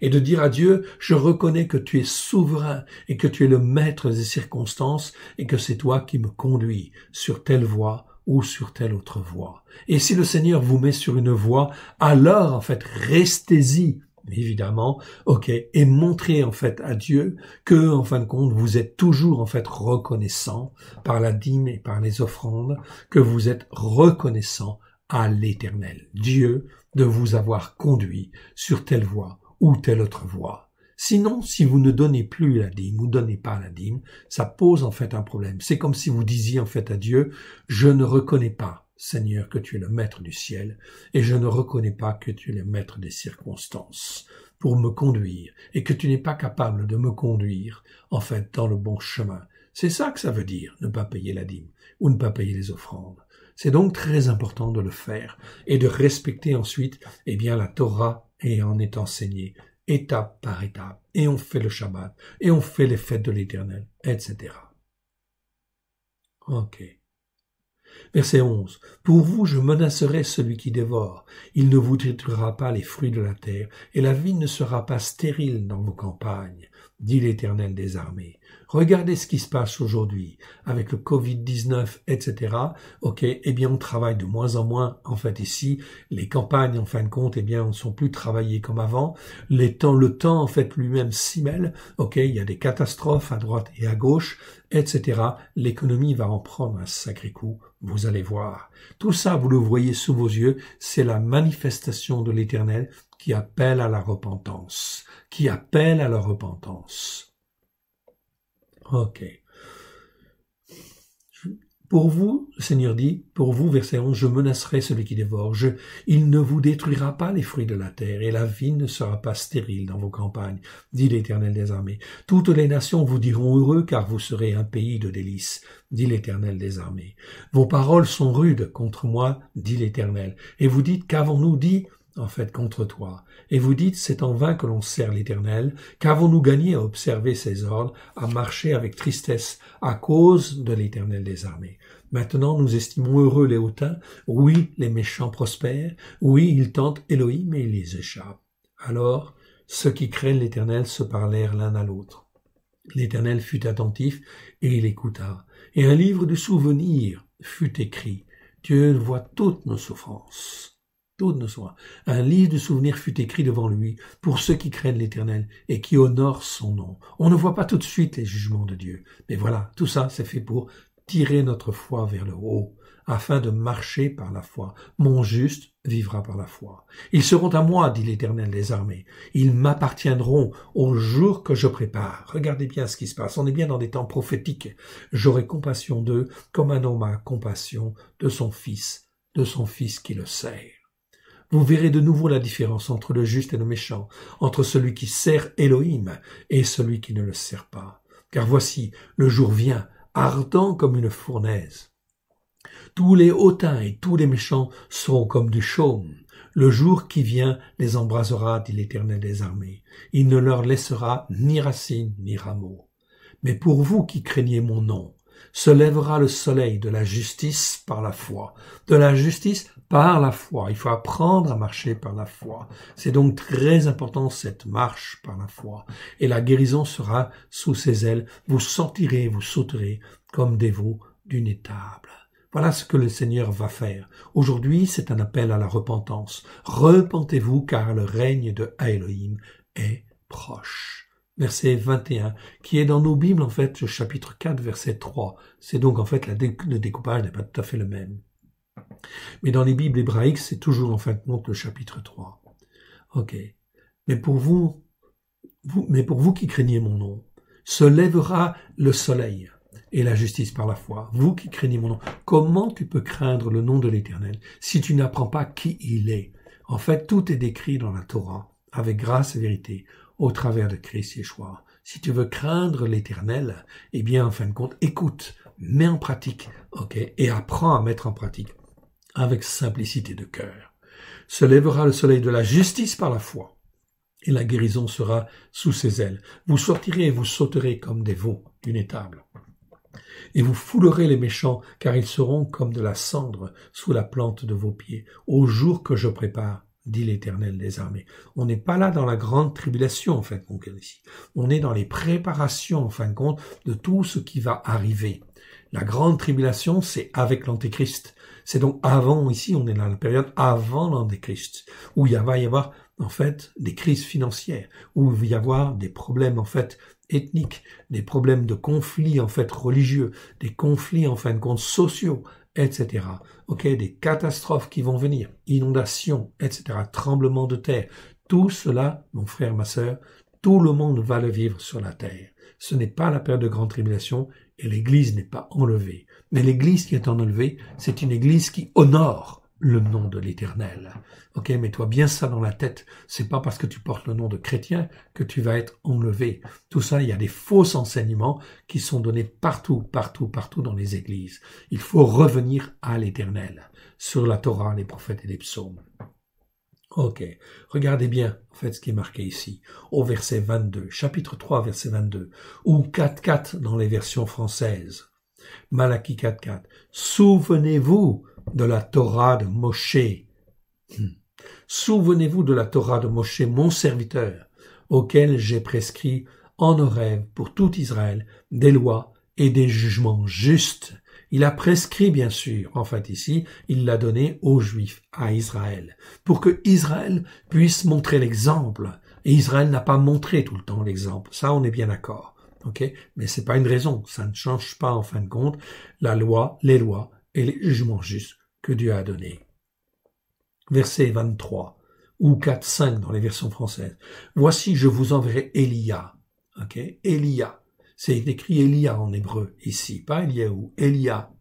Et de dire à Dieu, je reconnais que tu es souverain et que tu es le maître des circonstances et que c'est toi qui me conduis sur telle voie ou sur telle autre voie. Et si le Seigneur vous met sur une voie, alors en fait, restez-y évidemment, ok, et montrer en fait à Dieu que, en fin de compte, vous êtes toujours en fait reconnaissant par la dîme et par les offrandes, que vous êtes reconnaissant à l'Éternel, Dieu, de vous avoir conduit sur telle voie ou telle autre voie. Sinon, si vous ne donnez plus la dîme ou donnez pas la dîme, ça pose en fait un problème. C'est comme si vous disiez en fait à Dieu, je ne reconnais pas Seigneur, que tu es le maître du ciel, et je ne reconnais pas que tu es le maître des circonstances pour me conduire, et que tu n'es pas capable de me conduire, en fait, dans le bon chemin. C'est ça que ça veut dire, ne pas payer la dîme, ou ne pas payer les offrandes. C'est donc très important de le faire, et de respecter ensuite, eh bien, la Torah et en est enseigné étape par étape, et on fait le Shabbat, et on fait les fêtes de l'éternel, etc. Ok. Verset 11. Pour vous, je menacerai celui qui dévore. Il ne vous détruira pas les fruits de la terre, et la vie ne sera pas stérile dans vos campagnes dit l'Éternel des armées. Regardez ce qui se passe aujourd'hui avec le Covid-19, etc. Ok, eh bien on travaille de moins en moins en fait ici. Les campagnes en fin de compte, eh bien on ne sont plus travaillées comme avant. Les temps, le temps en fait lui-même s'y mêle. Ok, il y a des catastrophes à droite et à gauche, etc. L'économie va en prendre un sacré coup. Vous allez voir. Tout ça, vous le voyez sous vos yeux. C'est la manifestation de l'Éternel qui appelle à la repentance, qui appelle à la repentance. Ok. Pour vous, le Seigneur dit, pour vous, verset 11, je menacerai celui qui dévore, je, il ne vous détruira pas les fruits de la terre, et la vie ne sera pas stérile dans vos campagnes, dit l'Éternel des armées. Toutes les nations vous diront heureux, car vous serez un pays de délices, dit l'Éternel des armées. Vos paroles sont rudes contre moi, dit l'Éternel, et vous dites, qu'avons-nous dit en fait contre toi. Et vous dites, c'est en vain que l'on sert l'Éternel, qu'avons-nous gagné à observer ses ordres, à marcher avec tristesse à cause de l'Éternel des armées Maintenant, nous estimons heureux les hautains. Oui, les méchants prospèrent. Oui, ils tentent Elohim, mais ils les échappent. Alors, ceux qui craignent l'Éternel se parlèrent l'un à l'autre. L'Éternel fut attentif et il écouta. Et un livre de souvenirs fut écrit. Dieu voit toutes nos souffrances ne Un livre de souvenirs fut écrit devant lui pour ceux qui craignent l'Éternel et qui honorent son nom. On ne voit pas tout de suite les jugements de Dieu. Mais voilà, tout ça, c'est fait pour tirer notre foi vers le haut, afin de marcher par la foi. Mon juste vivra par la foi. Ils seront à moi, dit l'Éternel des armées. Ils m'appartiendront au jour que je prépare. Regardez bien ce qui se passe. On est bien dans des temps prophétiques. J'aurai compassion d'eux comme un homme a compassion de son fils, de son fils qui le sait vous verrez de nouveau la différence entre le juste et le méchant, entre celui qui sert Elohim et celui qui ne le sert pas. Car voici, le jour vient, ardent comme une fournaise. Tous les hautains et tous les méchants seront comme du chaume. Le jour qui vient les embrasera, dit l'Éternel des armées. Il ne leur laissera ni racines ni rameaux. Mais pour vous qui craignez mon nom, se lèvera le soleil de la justice par la foi. De la justice par la foi. Il faut apprendre à marcher par la foi. C'est donc très important cette marche par la foi. Et la guérison sera sous ses ailes. Vous sentirez, vous sauterez comme des veaux d'une étable. Voilà ce que le Seigneur va faire. Aujourd'hui, c'est un appel à la repentance. Repentez-vous car le règne de Elohim est proche verset 21, qui est dans nos Bibles, en fait, chapitre 4, verset 3. C'est donc, en fait, la le découpage n'est pas tout à fait le même. Mais dans les Bibles hébraïques, c'est toujours, en fait, de compte, le chapitre 3. Ok. Mais pour vous, vous, mais pour vous qui craignez mon nom, se lèvera le soleil et la justice par la foi. Vous qui craignez mon nom, comment tu peux craindre le nom de l'Éternel si tu n'apprends pas qui il est En fait, tout est décrit dans la Torah avec grâce et vérité au travers de Christ Yeshua. Si tu veux craindre l'éternel, eh bien, en fin de compte, écoute, mets en pratique, ok, et apprends à mettre en pratique avec simplicité de cœur. Se lèvera le soleil de la justice par la foi, et la guérison sera sous ses ailes. Vous sortirez et vous sauterez comme des veaux d'une étable. Et vous foulerez les méchants, car ils seront comme de la cendre sous la plante de vos pieds, au jour que je prépare, dit l'Éternel des armées. On n'est pas là dans la grande tribulation, en fait, de compte, ici. On est dans les préparations, en fin de compte, de tout ce qui va arriver. La grande tribulation, c'est avec l'Antéchrist. C'est donc avant, ici, on est dans la période avant l'Antéchrist, où il va y avoir, en fait, des crises financières, où il va y avoir des problèmes, en fait, ethniques, des problèmes de conflits, en fait, religieux, des conflits, en fin de compte, sociaux, etc. Ok, des catastrophes qui vont venir, inondations, etc., tremblements de terre. Tout cela, mon frère, ma sœur, tout le monde va le vivre sur la terre. Ce n'est pas la période de grande tribulation et l'Église n'est pas enlevée. Mais l'Église qui est enlevée, c'est une Église qui honore le nom de l'Éternel. Ok, mets-toi bien ça dans la tête. C'est pas parce que tu portes le nom de chrétien que tu vas être enlevé. Tout ça, il y a des faux enseignements qui sont donnés partout, partout, partout dans les églises. Il faut revenir à l'Éternel, sur la Torah, les prophètes et les psaumes. Ok, regardez bien faites ce qui est marqué ici, au verset 22, chapitre 3, verset 22, ou 4-4 dans les versions françaises. Malachie 4 Souvenez-vous de la Torah de Moshe. Hmm. Souvenez-vous de la Torah de Moshe, mon serviteur, auquel j'ai prescrit en rêve pour tout Israël des lois et des jugements justes. Il a prescrit, bien sûr, en fait ici, il l'a donné aux Juifs, à Israël, pour que Israël puisse montrer l'exemple. Et Israël n'a pas montré tout le temps l'exemple, ça on est bien d'accord. ok Mais c'est pas une raison, ça ne change pas en fin de compte la loi, les lois et les jugements justes que Dieu a donné. Verset 23 ou 4, 5 dans les versions françaises. Voici, je vous enverrai Elia. Ok, Elia. C'est écrit Elia en hébreu ici, pas ou « Elia,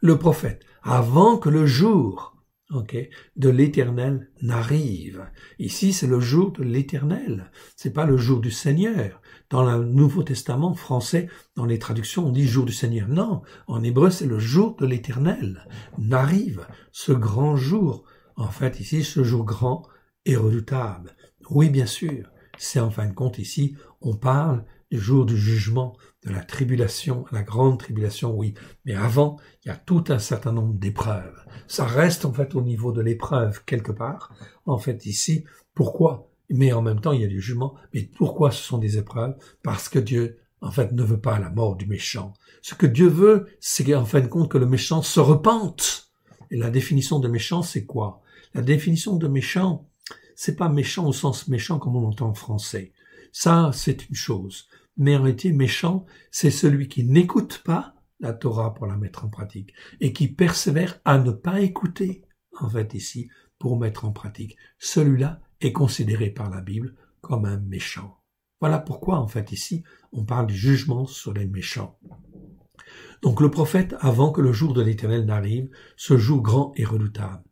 le prophète, avant que le jour ok, de l'Éternel n'arrive. Ici, c'est le jour de l'Éternel, c'est pas le jour du Seigneur. Dans le Nouveau Testament français, dans les traductions, on dit jour du Seigneur. Non, en hébreu, c'est le jour de l'Éternel. N'arrive ce grand jour. En fait, ici, ce jour grand et redoutable. Oui, bien sûr, c'est en fin de compte ici, on parle du jour du jugement, de la tribulation, la grande tribulation, oui. Mais avant, il y a tout un certain nombre d'épreuves. Ça reste en fait au niveau de l'épreuve quelque part. En fait, ici, pourquoi mais en même temps, il y a du jugement. Mais pourquoi ce sont des épreuves Parce que Dieu, en fait, ne veut pas la mort du méchant. Ce que Dieu veut, c'est en fin de compte que le méchant se repente. Et la définition de méchant, c'est quoi La définition de méchant, c'est pas méchant au sens méchant comme on l'entend en français. Ça, c'est une chose. Mais en réalité, méchant, c'est celui qui n'écoute pas la Torah pour la mettre en pratique et qui persévère à ne pas écouter, en fait, ici, pour mettre en pratique. Celui-là, est considéré par la Bible comme un méchant. Voilà pourquoi, en fait, ici, on parle du jugement sur les méchants. Donc le prophète, avant que le jour de l'Éternel n'arrive, se joue grand et redoutable,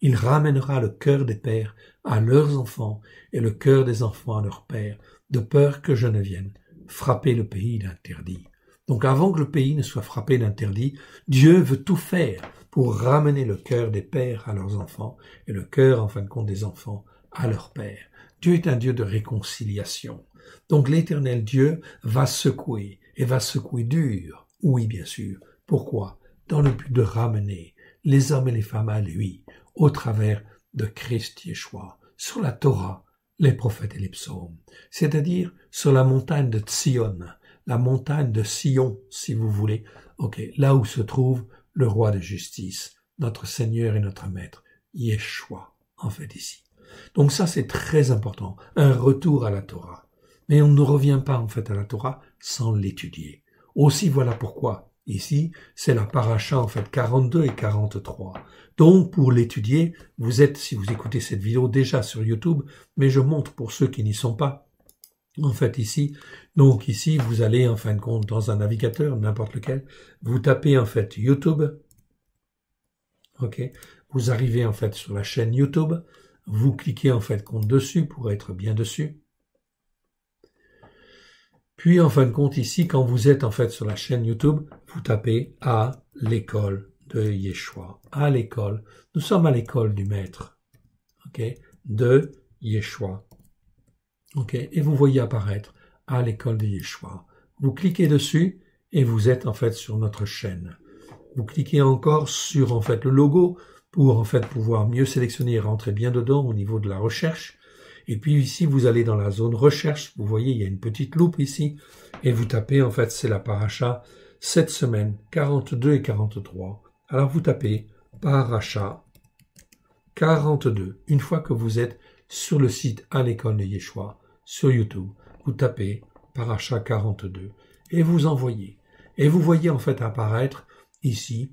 il ramènera le cœur des pères à leurs enfants et le cœur des enfants à leurs pères, de peur que je ne vienne frapper le pays d'interdit. Donc avant que le pays ne soit frappé d'interdit, Dieu veut tout faire pour ramener le cœur des pères à leurs enfants et le cœur, en fin de compte, des enfants à leur Père. Dieu est un Dieu de réconciliation. Donc l'éternel Dieu va secouer, et va secouer dur. Oui, bien sûr. Pourquoi Dans le but de ramener les hommes et les femmes à lui, au travers de Christ Yeshua, sur la Torah, les prophètes et les psaumes, c'est-à-dire sur la montagne de Tsion, la montagne de Sion, si vous voulez, ok, là où se trouve le roi de justice, notre Seigneur et notre Maître, Yeshua, en fait ici. Donc ça, c'est très important, un retour à la Torah. Mais on ne revient pas en fait à la Torah sans l'étudier. Aussi, voilà pourquoi Ici, c'est la paracha en fait 42 et 43. Donc pour l'étudier, vous êtes, si vous écoutez cette vidéo déjà sur YouTube, mais je montre pour ceux qui n'y sont pas. En fait ici, donc ici vous allez en fin de compte dans un navigateur, n'importe lequel, vous tapez en fait YouTube. Ok, vous arrivez en fait sur la chaîne YouTube. Vous cliquez en fait compte dessus pour être bien dessus. Puis en fin de compte ici, quand vous êtes en fait sur la chaîne YouTube, vous tapez à l'école de Yeshua. À l'école. Nous sommes à l'école du maître. OK De Yeshua. OK Et vous voyez apparaître à l'école de Yeshua. Vous cliquez dessus et vous êtes en fait sur notre chaîne. Vous cliquez encore sur en fait le logo pour en fait pouvoir mieux sélectionner et rentrer bien dedans au niveau de la recherche. Et puis ici, vous allez dans la zone recherche, vous voyez, il y a une petite loupe ici, et vous tapez, en fait, c'est la paracha cette semaine, 42 et 43. Alors vous tapez paracha 42. Une fois que vous êtes sur le site à l'école de Yeshua, sur YouTube, vous tapez paracha 42 et vous envoyez. Et vous voyez en fait apparaître ici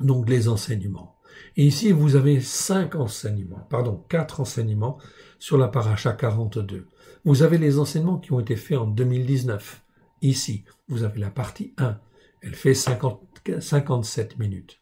donc les enseignements. Et ici, vous avez cinq enseignements, pardon, quatre enseignements sur la paracha 42. Vous avez les enseignements qui ont été faits en 2019. Ici, vous avez la partie 1. Elle fait 57 minutes.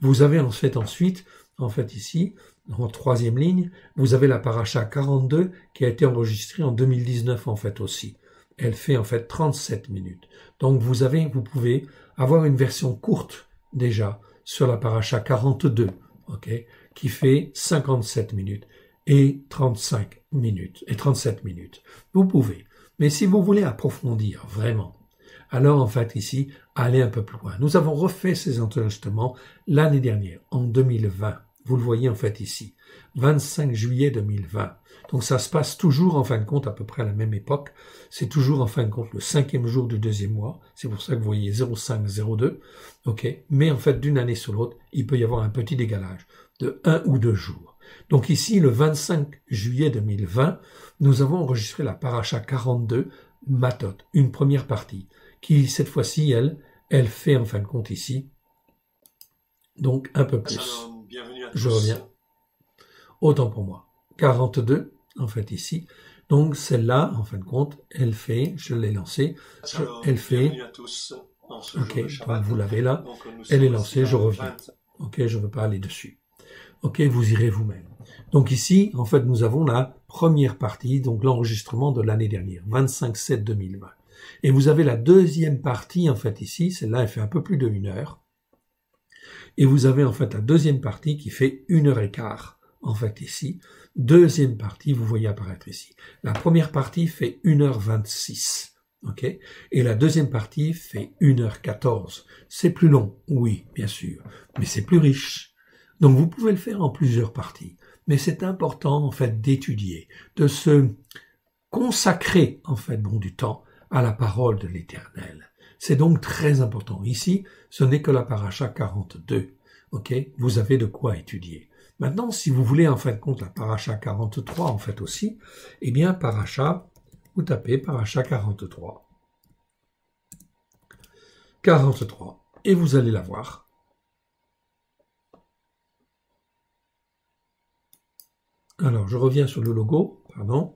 Vous avez en fait ensuite, en fait ici, en troisième ligne, vous avez la paracha 42 qui a été enregistrée en 2019 en fait aussi. Elle fait en fait 37 minutes. Donc vous avez, vous pouvez avoir une version courte déjà sur la paracha 42, ok, qui fait 57 minutes et 35 minutes et 37 minutes. Vous pouvez, mais si vous voulez approfondir vraiment, alors en fait ici, allez un peu plus loin. Nous avons refait ces justement l'année dernière, en 2020. Vous le voyez en fait ici, 25 juillet 2020. Donc ça se passe toujours en fin de compte à peu près à la même époque. C'est toujours en fin de compte le cinquième jour du deuxième mois. C'est pour ça que vous voyez 0502. ok Mais en fait, d'une année sur l'autre, il peut y avoir un petit décalage de un ou deux jours. Donc ici, le 25 juillet 2020, nous avons enregistré la paracha 42, Matot, une première partie, qui cette fois-ci, elle, elle fait en fin de compte ici, donc un peu plus. Je reviens. Autant pour moi. 42, en fait, ici. Donc, celle-là, en fin de compte, elle fait, je l'ai lancée, euh, elle fait... ok, vous l'avez là, elle est lancée, je reviens. Ok, je ne veux pas aller dessus. Ok, vous irez vous-même. Donc ici, en fait, nous avons la première partie, donc l'enregistrement de l'année dernière, 25-7-2020. Et vous avez la deuxième partie, en fait, ici, celle-là, elle fait un peu plus de une heure. Et vous avez, en fait, la deuxième partie qui fait une heure et quart, en fait, ici. Deuxième partie, vous voyez apparaître ici. La première partie fait 1h26. ok Et la deuxième partie fait 1h14. C'est plus long, oui, bien sûr, mais c'est plus riche. Donc vous pouvez le faire en plusieurs parties. Mais c'est important, en fait, d'étudier, de se consacrer, en fait, bon, du temps à la parole de l'Éternel. C'est donc très important. Ici, ce n'est que la paracha 42. ok Vous avez de quoi étudier. Maintenant, si vous voulez en fin de compte la paracha 43 en fait aussi, eh bien parachat, vous tapez parachat 43. 43. Et vous allez la voir. Alors, je reviens sur le logo, pardon.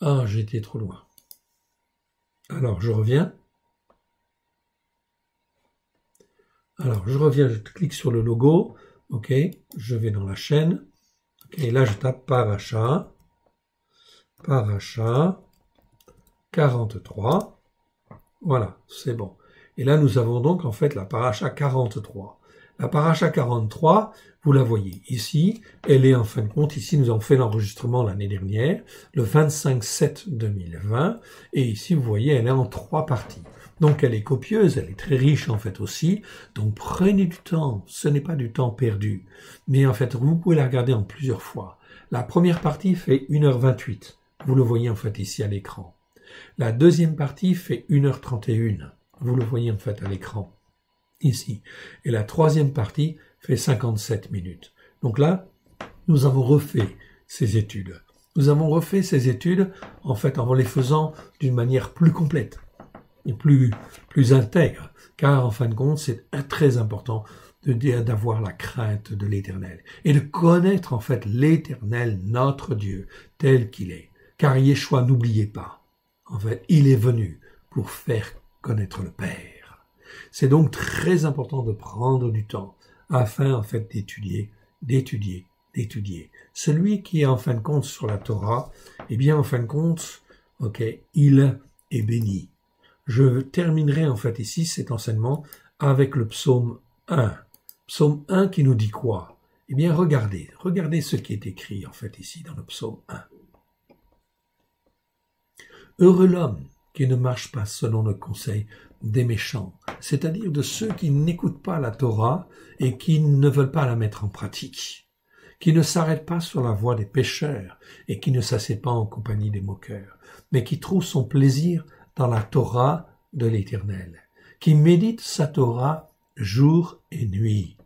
Ah, j'étais trop loin. Alors, je reviens. Alors, je reviens, je clique sur le logo. OK, je vais dans la chaîne. ok. et là, je tape Paracha. Paracha 43. Voilà, c'est bon. Et là, nous avons donc en fait la Paracha 43. La Paracha 43, vous la voyez ici, elle est en fin de compte, ici nous avons fait l'enregistrement l'année dernière, le 25-7-2020, et ici vous voyez, elle est en trois parties. Donc elle est copieuse, elle est très riche en fait aussi. Donc prenez du temps, ce n'est pas du temps perdu. Mais en fait, vous pouvez la regarder en plusieurs fois. La première partie fait 1h28. Vous le voyez en fait ici à l'écran. La deuxième partie fait 1h31. Vous le voyez en fait à l'écran. Ici. Et la troisième partie fait 57 minutes. Donc là, nous avons refait ces études. Nous avons refait ces études en fait en les faisant d'une manière plus complète plus, plus intègre, car en fin de compte, c'est très important d'avoir la crainte de l'Éternel et de connaître en fait l'Éternel, notre Dieu, tel qu'il est. Car Yeshua, n'oubliez pas, en fait, il est venu pour faire connaître le Père. C'est donc très important de prendre du temps afin en fait d'étudier, d'étudier, d'étudier. Celui qui est en fin de compte sur la Torah, eh bien en fin de compte, ok, il est béni. Je terminerai en fait ici cet enseignement avec le psaume 1. Psaume 1 qui nous dit quoi Eh bien regardez, regardez ce qui est écrit en fait ici dans le psaume 1. Heureux l'homme qui ne marche pas selon le conseil des méchants, c'est-à-dire de ceux qui n'écoutent pas la Torah et qui ne veulent pas la mettre en pratique, qui ne s'arrêtent pas sur la voie des pécheurs et qui ne s'assiedent pas en compagnie des moqueurs, mais qui trouvent son plaisir dans la Torah de l'Éternel, qui médite sa Torah jour et nuit.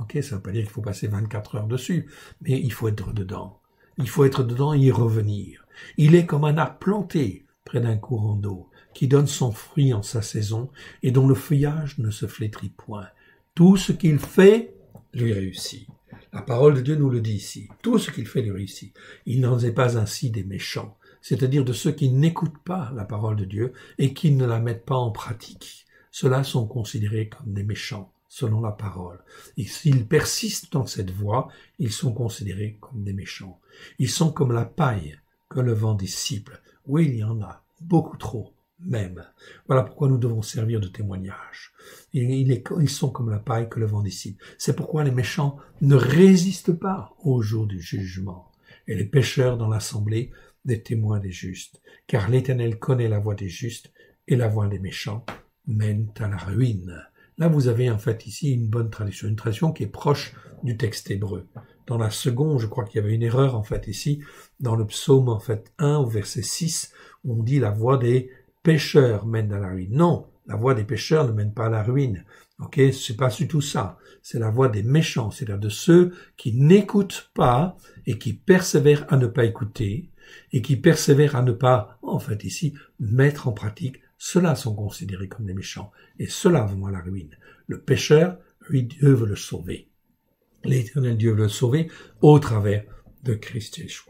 Ok, ça veut pas dire qu'il faut passer 24 heures dessus, mais il faut être dedans. Il faut être dedans et y revenir. Il est comme un arbre planté près d'un courant d'eau, qui donne son fruit en sa saison et dont le feuillage ne se flétrit point. Tout ce qu'il fait lui réussit. La parole de Dieu nous le dit ici. Tout ce qu'il fait lui réussit. Il n'en est pas ainsi des méchants c'est-à-dire de ceux qui n'écoutent pas la parole de Dieu et qui ne la mettent pas en pratique. Ceux-là sont considérés comme des méchants selon la parole. Et s'ils persistent dans cette voie, ils sont considérés comme des méchants. Ils sont comme la paille que le vent dissipe. Oui, il y en a, beaucoup trop même. Voilà pourquoi nous devons servir de témoignage. Ils sont comme la paille que le vent dissipe. C'est pourquoi les méchants ne résistent pas au jour du jugement. Et les pécheurs dans l'assemblée des témoins des justes, car l'Éternel connaît la voix des justes et la voix des méchants mène à la ruine. Là, vous avez en fait ici une bonne tradition, une tradition qui est proche du texte hébreu. Dans la seconde, je crois qu'il y avait une erreur en fait ici, dans le psaume en fait 1 au verset 6, où on dit la voix des pécheurs mène à la ruine. Non, la voix des pécheurs ne mène pas à la ruine. Ok, c'est pas du tout ça. C'est la voix des méchants, c'est-à-dire de ceux qui n'écoutent pas et qui persévèrent à ne pas écouter, et qui persévèrent à ne pas, en fait ici, mettre en pratique, ceux-là sont considérés comme des méchants, et ceux-là vont à la ruine. Le pécheur, lui, Dieu veut le sauver. L'éternel Dieu veut le sauver au travers de Christ Jésus.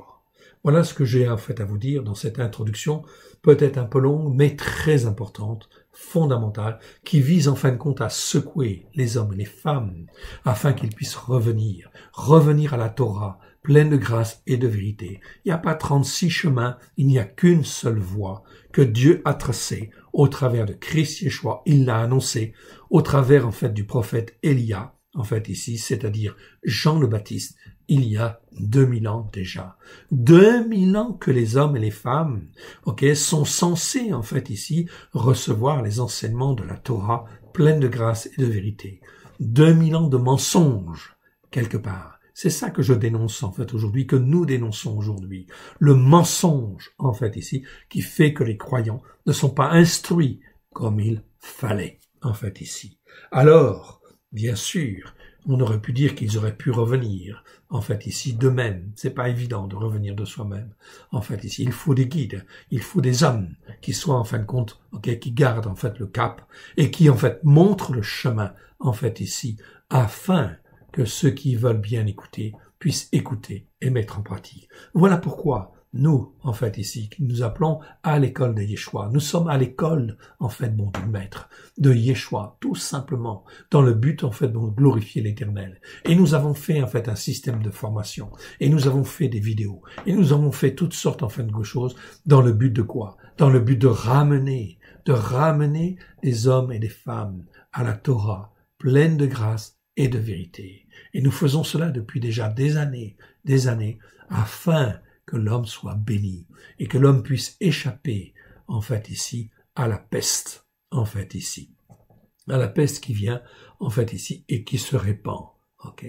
Voilà ce que j'ai en fait à vous dire dans cette introduction, peut-être un peu longue, mais très importante, fondamentale qui vise en fin de compte à secouer les hommes et les femmes afin qu'ils puissent revenir, revenir à la Torah pleine de grâce et de vérité. Il n'y a pas 36 chemins, il n'y a qu'une seule voie que Dieu a tracée au travers de Christ Yeshua. Il l'a annoncé au travers en fait du prophète Elia, en fait ici, c'est-à-dire Jean le Baptiste, il y a deux mille ans déjà. Deux mille ans que les hommes et les femmes ok, sont censés, en fait, ici, recevoir les enseignements de la Torah pleine de grâce et de vérité. Deux mille ans de mensonges, quelque part. C'est ça que je dénonce en fait aujourd'hui, que nous dénonçons aujourd'hui. Le mensonge en fait ici, qui fait que les croyants ne sont pas instruits comme il fallait en fait ici. Alors, bien sûr, on aurait pu dire qu'ils auraient pu revenir. En fait, ici, d'eux-mêmes, c'est pas évident de revenir de soi-même. En fait, ici, il faut des guides, il faut des hommes qui soient, en fin de compte, qui gardent, en fait, le cap et qui, en fait, montrent le chemin, en fait, ici, afin que ceux qui veulent bien écouter puissent écouter et mettre en pratique. Voilà pourquoi nous, en fait, ici, nous appelons à l'école de Yeshua. Nous sommes à l'école, en fait, bon, du maître, de Yeshua, tout simplement, dans le but, en fait, de glorifier l'éternel. Et nous avons fait, en fait, un système de formation. Et nous avons fait des vidéos. Et nous avons fait toutes sortes, en fait, de choses, dans le but de quoi? Dans le but de ramener, de ramener des hommes et des femmes à la Torah, pleine de grâce et de vérité. Et nous faisons cela depuis déjà des années, des années, afin que l'homme soit béni et que l'homme puisse échapper, en fait ici, à la peste, en fait ici, à la peste qui vient, en fait ici, et qui se répand. Ok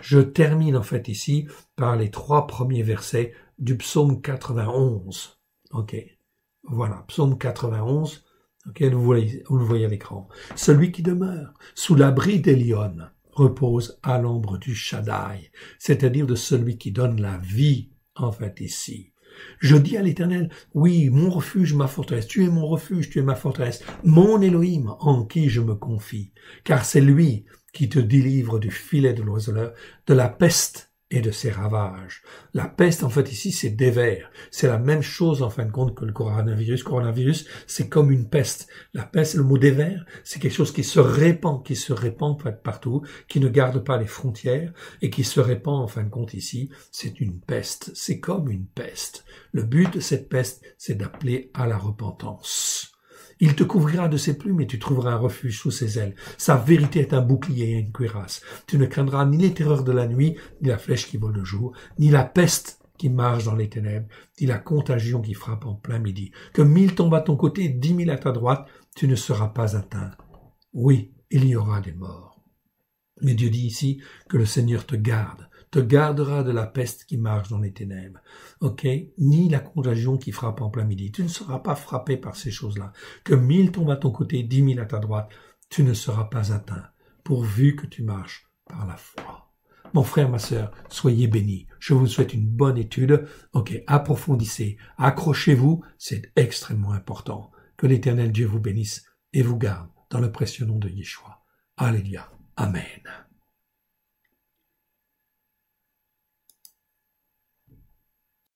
Je termine en fait ici par les trois premiers versets du psaume 91. Ok Voilà, psaume 91. vous, le voyez à l'écran. Celui qui demeure sous l'abri des lions repose à l'ombre du Shaddai, c'est-à-dire de celui qui donne la vie en fait ici. Je dis à l'Éternel, oui, mon refuge, ma forteresse, tu es mon refuge, tu es ma forteresse, mon Elohim en qui je me confie, car c'est lui qui te délivre du filet de l'oiseleur, de la peste et de ses ravages. La peste, en fait, ici, c'est des vers. C'est la même chose, en fin de compte, que le coronavirus. Coronavirus, c'est comme une peste. La peste, le mot des vers, c'est quelque chose qui se répand, qui se répand en fait, partout, qui ne garde pas les frontières et qui se répand, en fin de compte, ici. C'est une peste. C'est comme une peste. Le but de cette peste, c'est d'appeler à la repentance. Il te couvrira de ses plumes et tu trouveras un refuge sous ses ailes. Sa vérité est un bouclier et une cuirasse. Tu ne craindras ni les terreurs de la nuit, ni la flèche qui vole le jour, ni la peste qui marche dans les ténèbres, ni la contagion qui frappe en plein midi. Que mille tombent à ton côté dix mille à ta droite, tu ne seras pas atteint. Oui, il y aura des morts. Mais Dieu dit ici que le Seigneur te garde, te gardera de la peste qui marche dans les ténèbres, ok, ni la contagion qui frappe en plein midi. Tu ne seras pas frappé par ces choses-là. Que mille tombent à ton côté, dix mille à ta droite, tu ne seras pas atteint, pourvu que tu marches par la foi. Mon frère, ma sœur, soyez bénis. Je vous souhaite une bonne étude. Ok, approfondissez, accrochez-vous, c'est extrêmement important. Que l'Éternel Dieu vous bénisse et vous garde dans le précieux nom de Yeshua. Alléluia. Amen.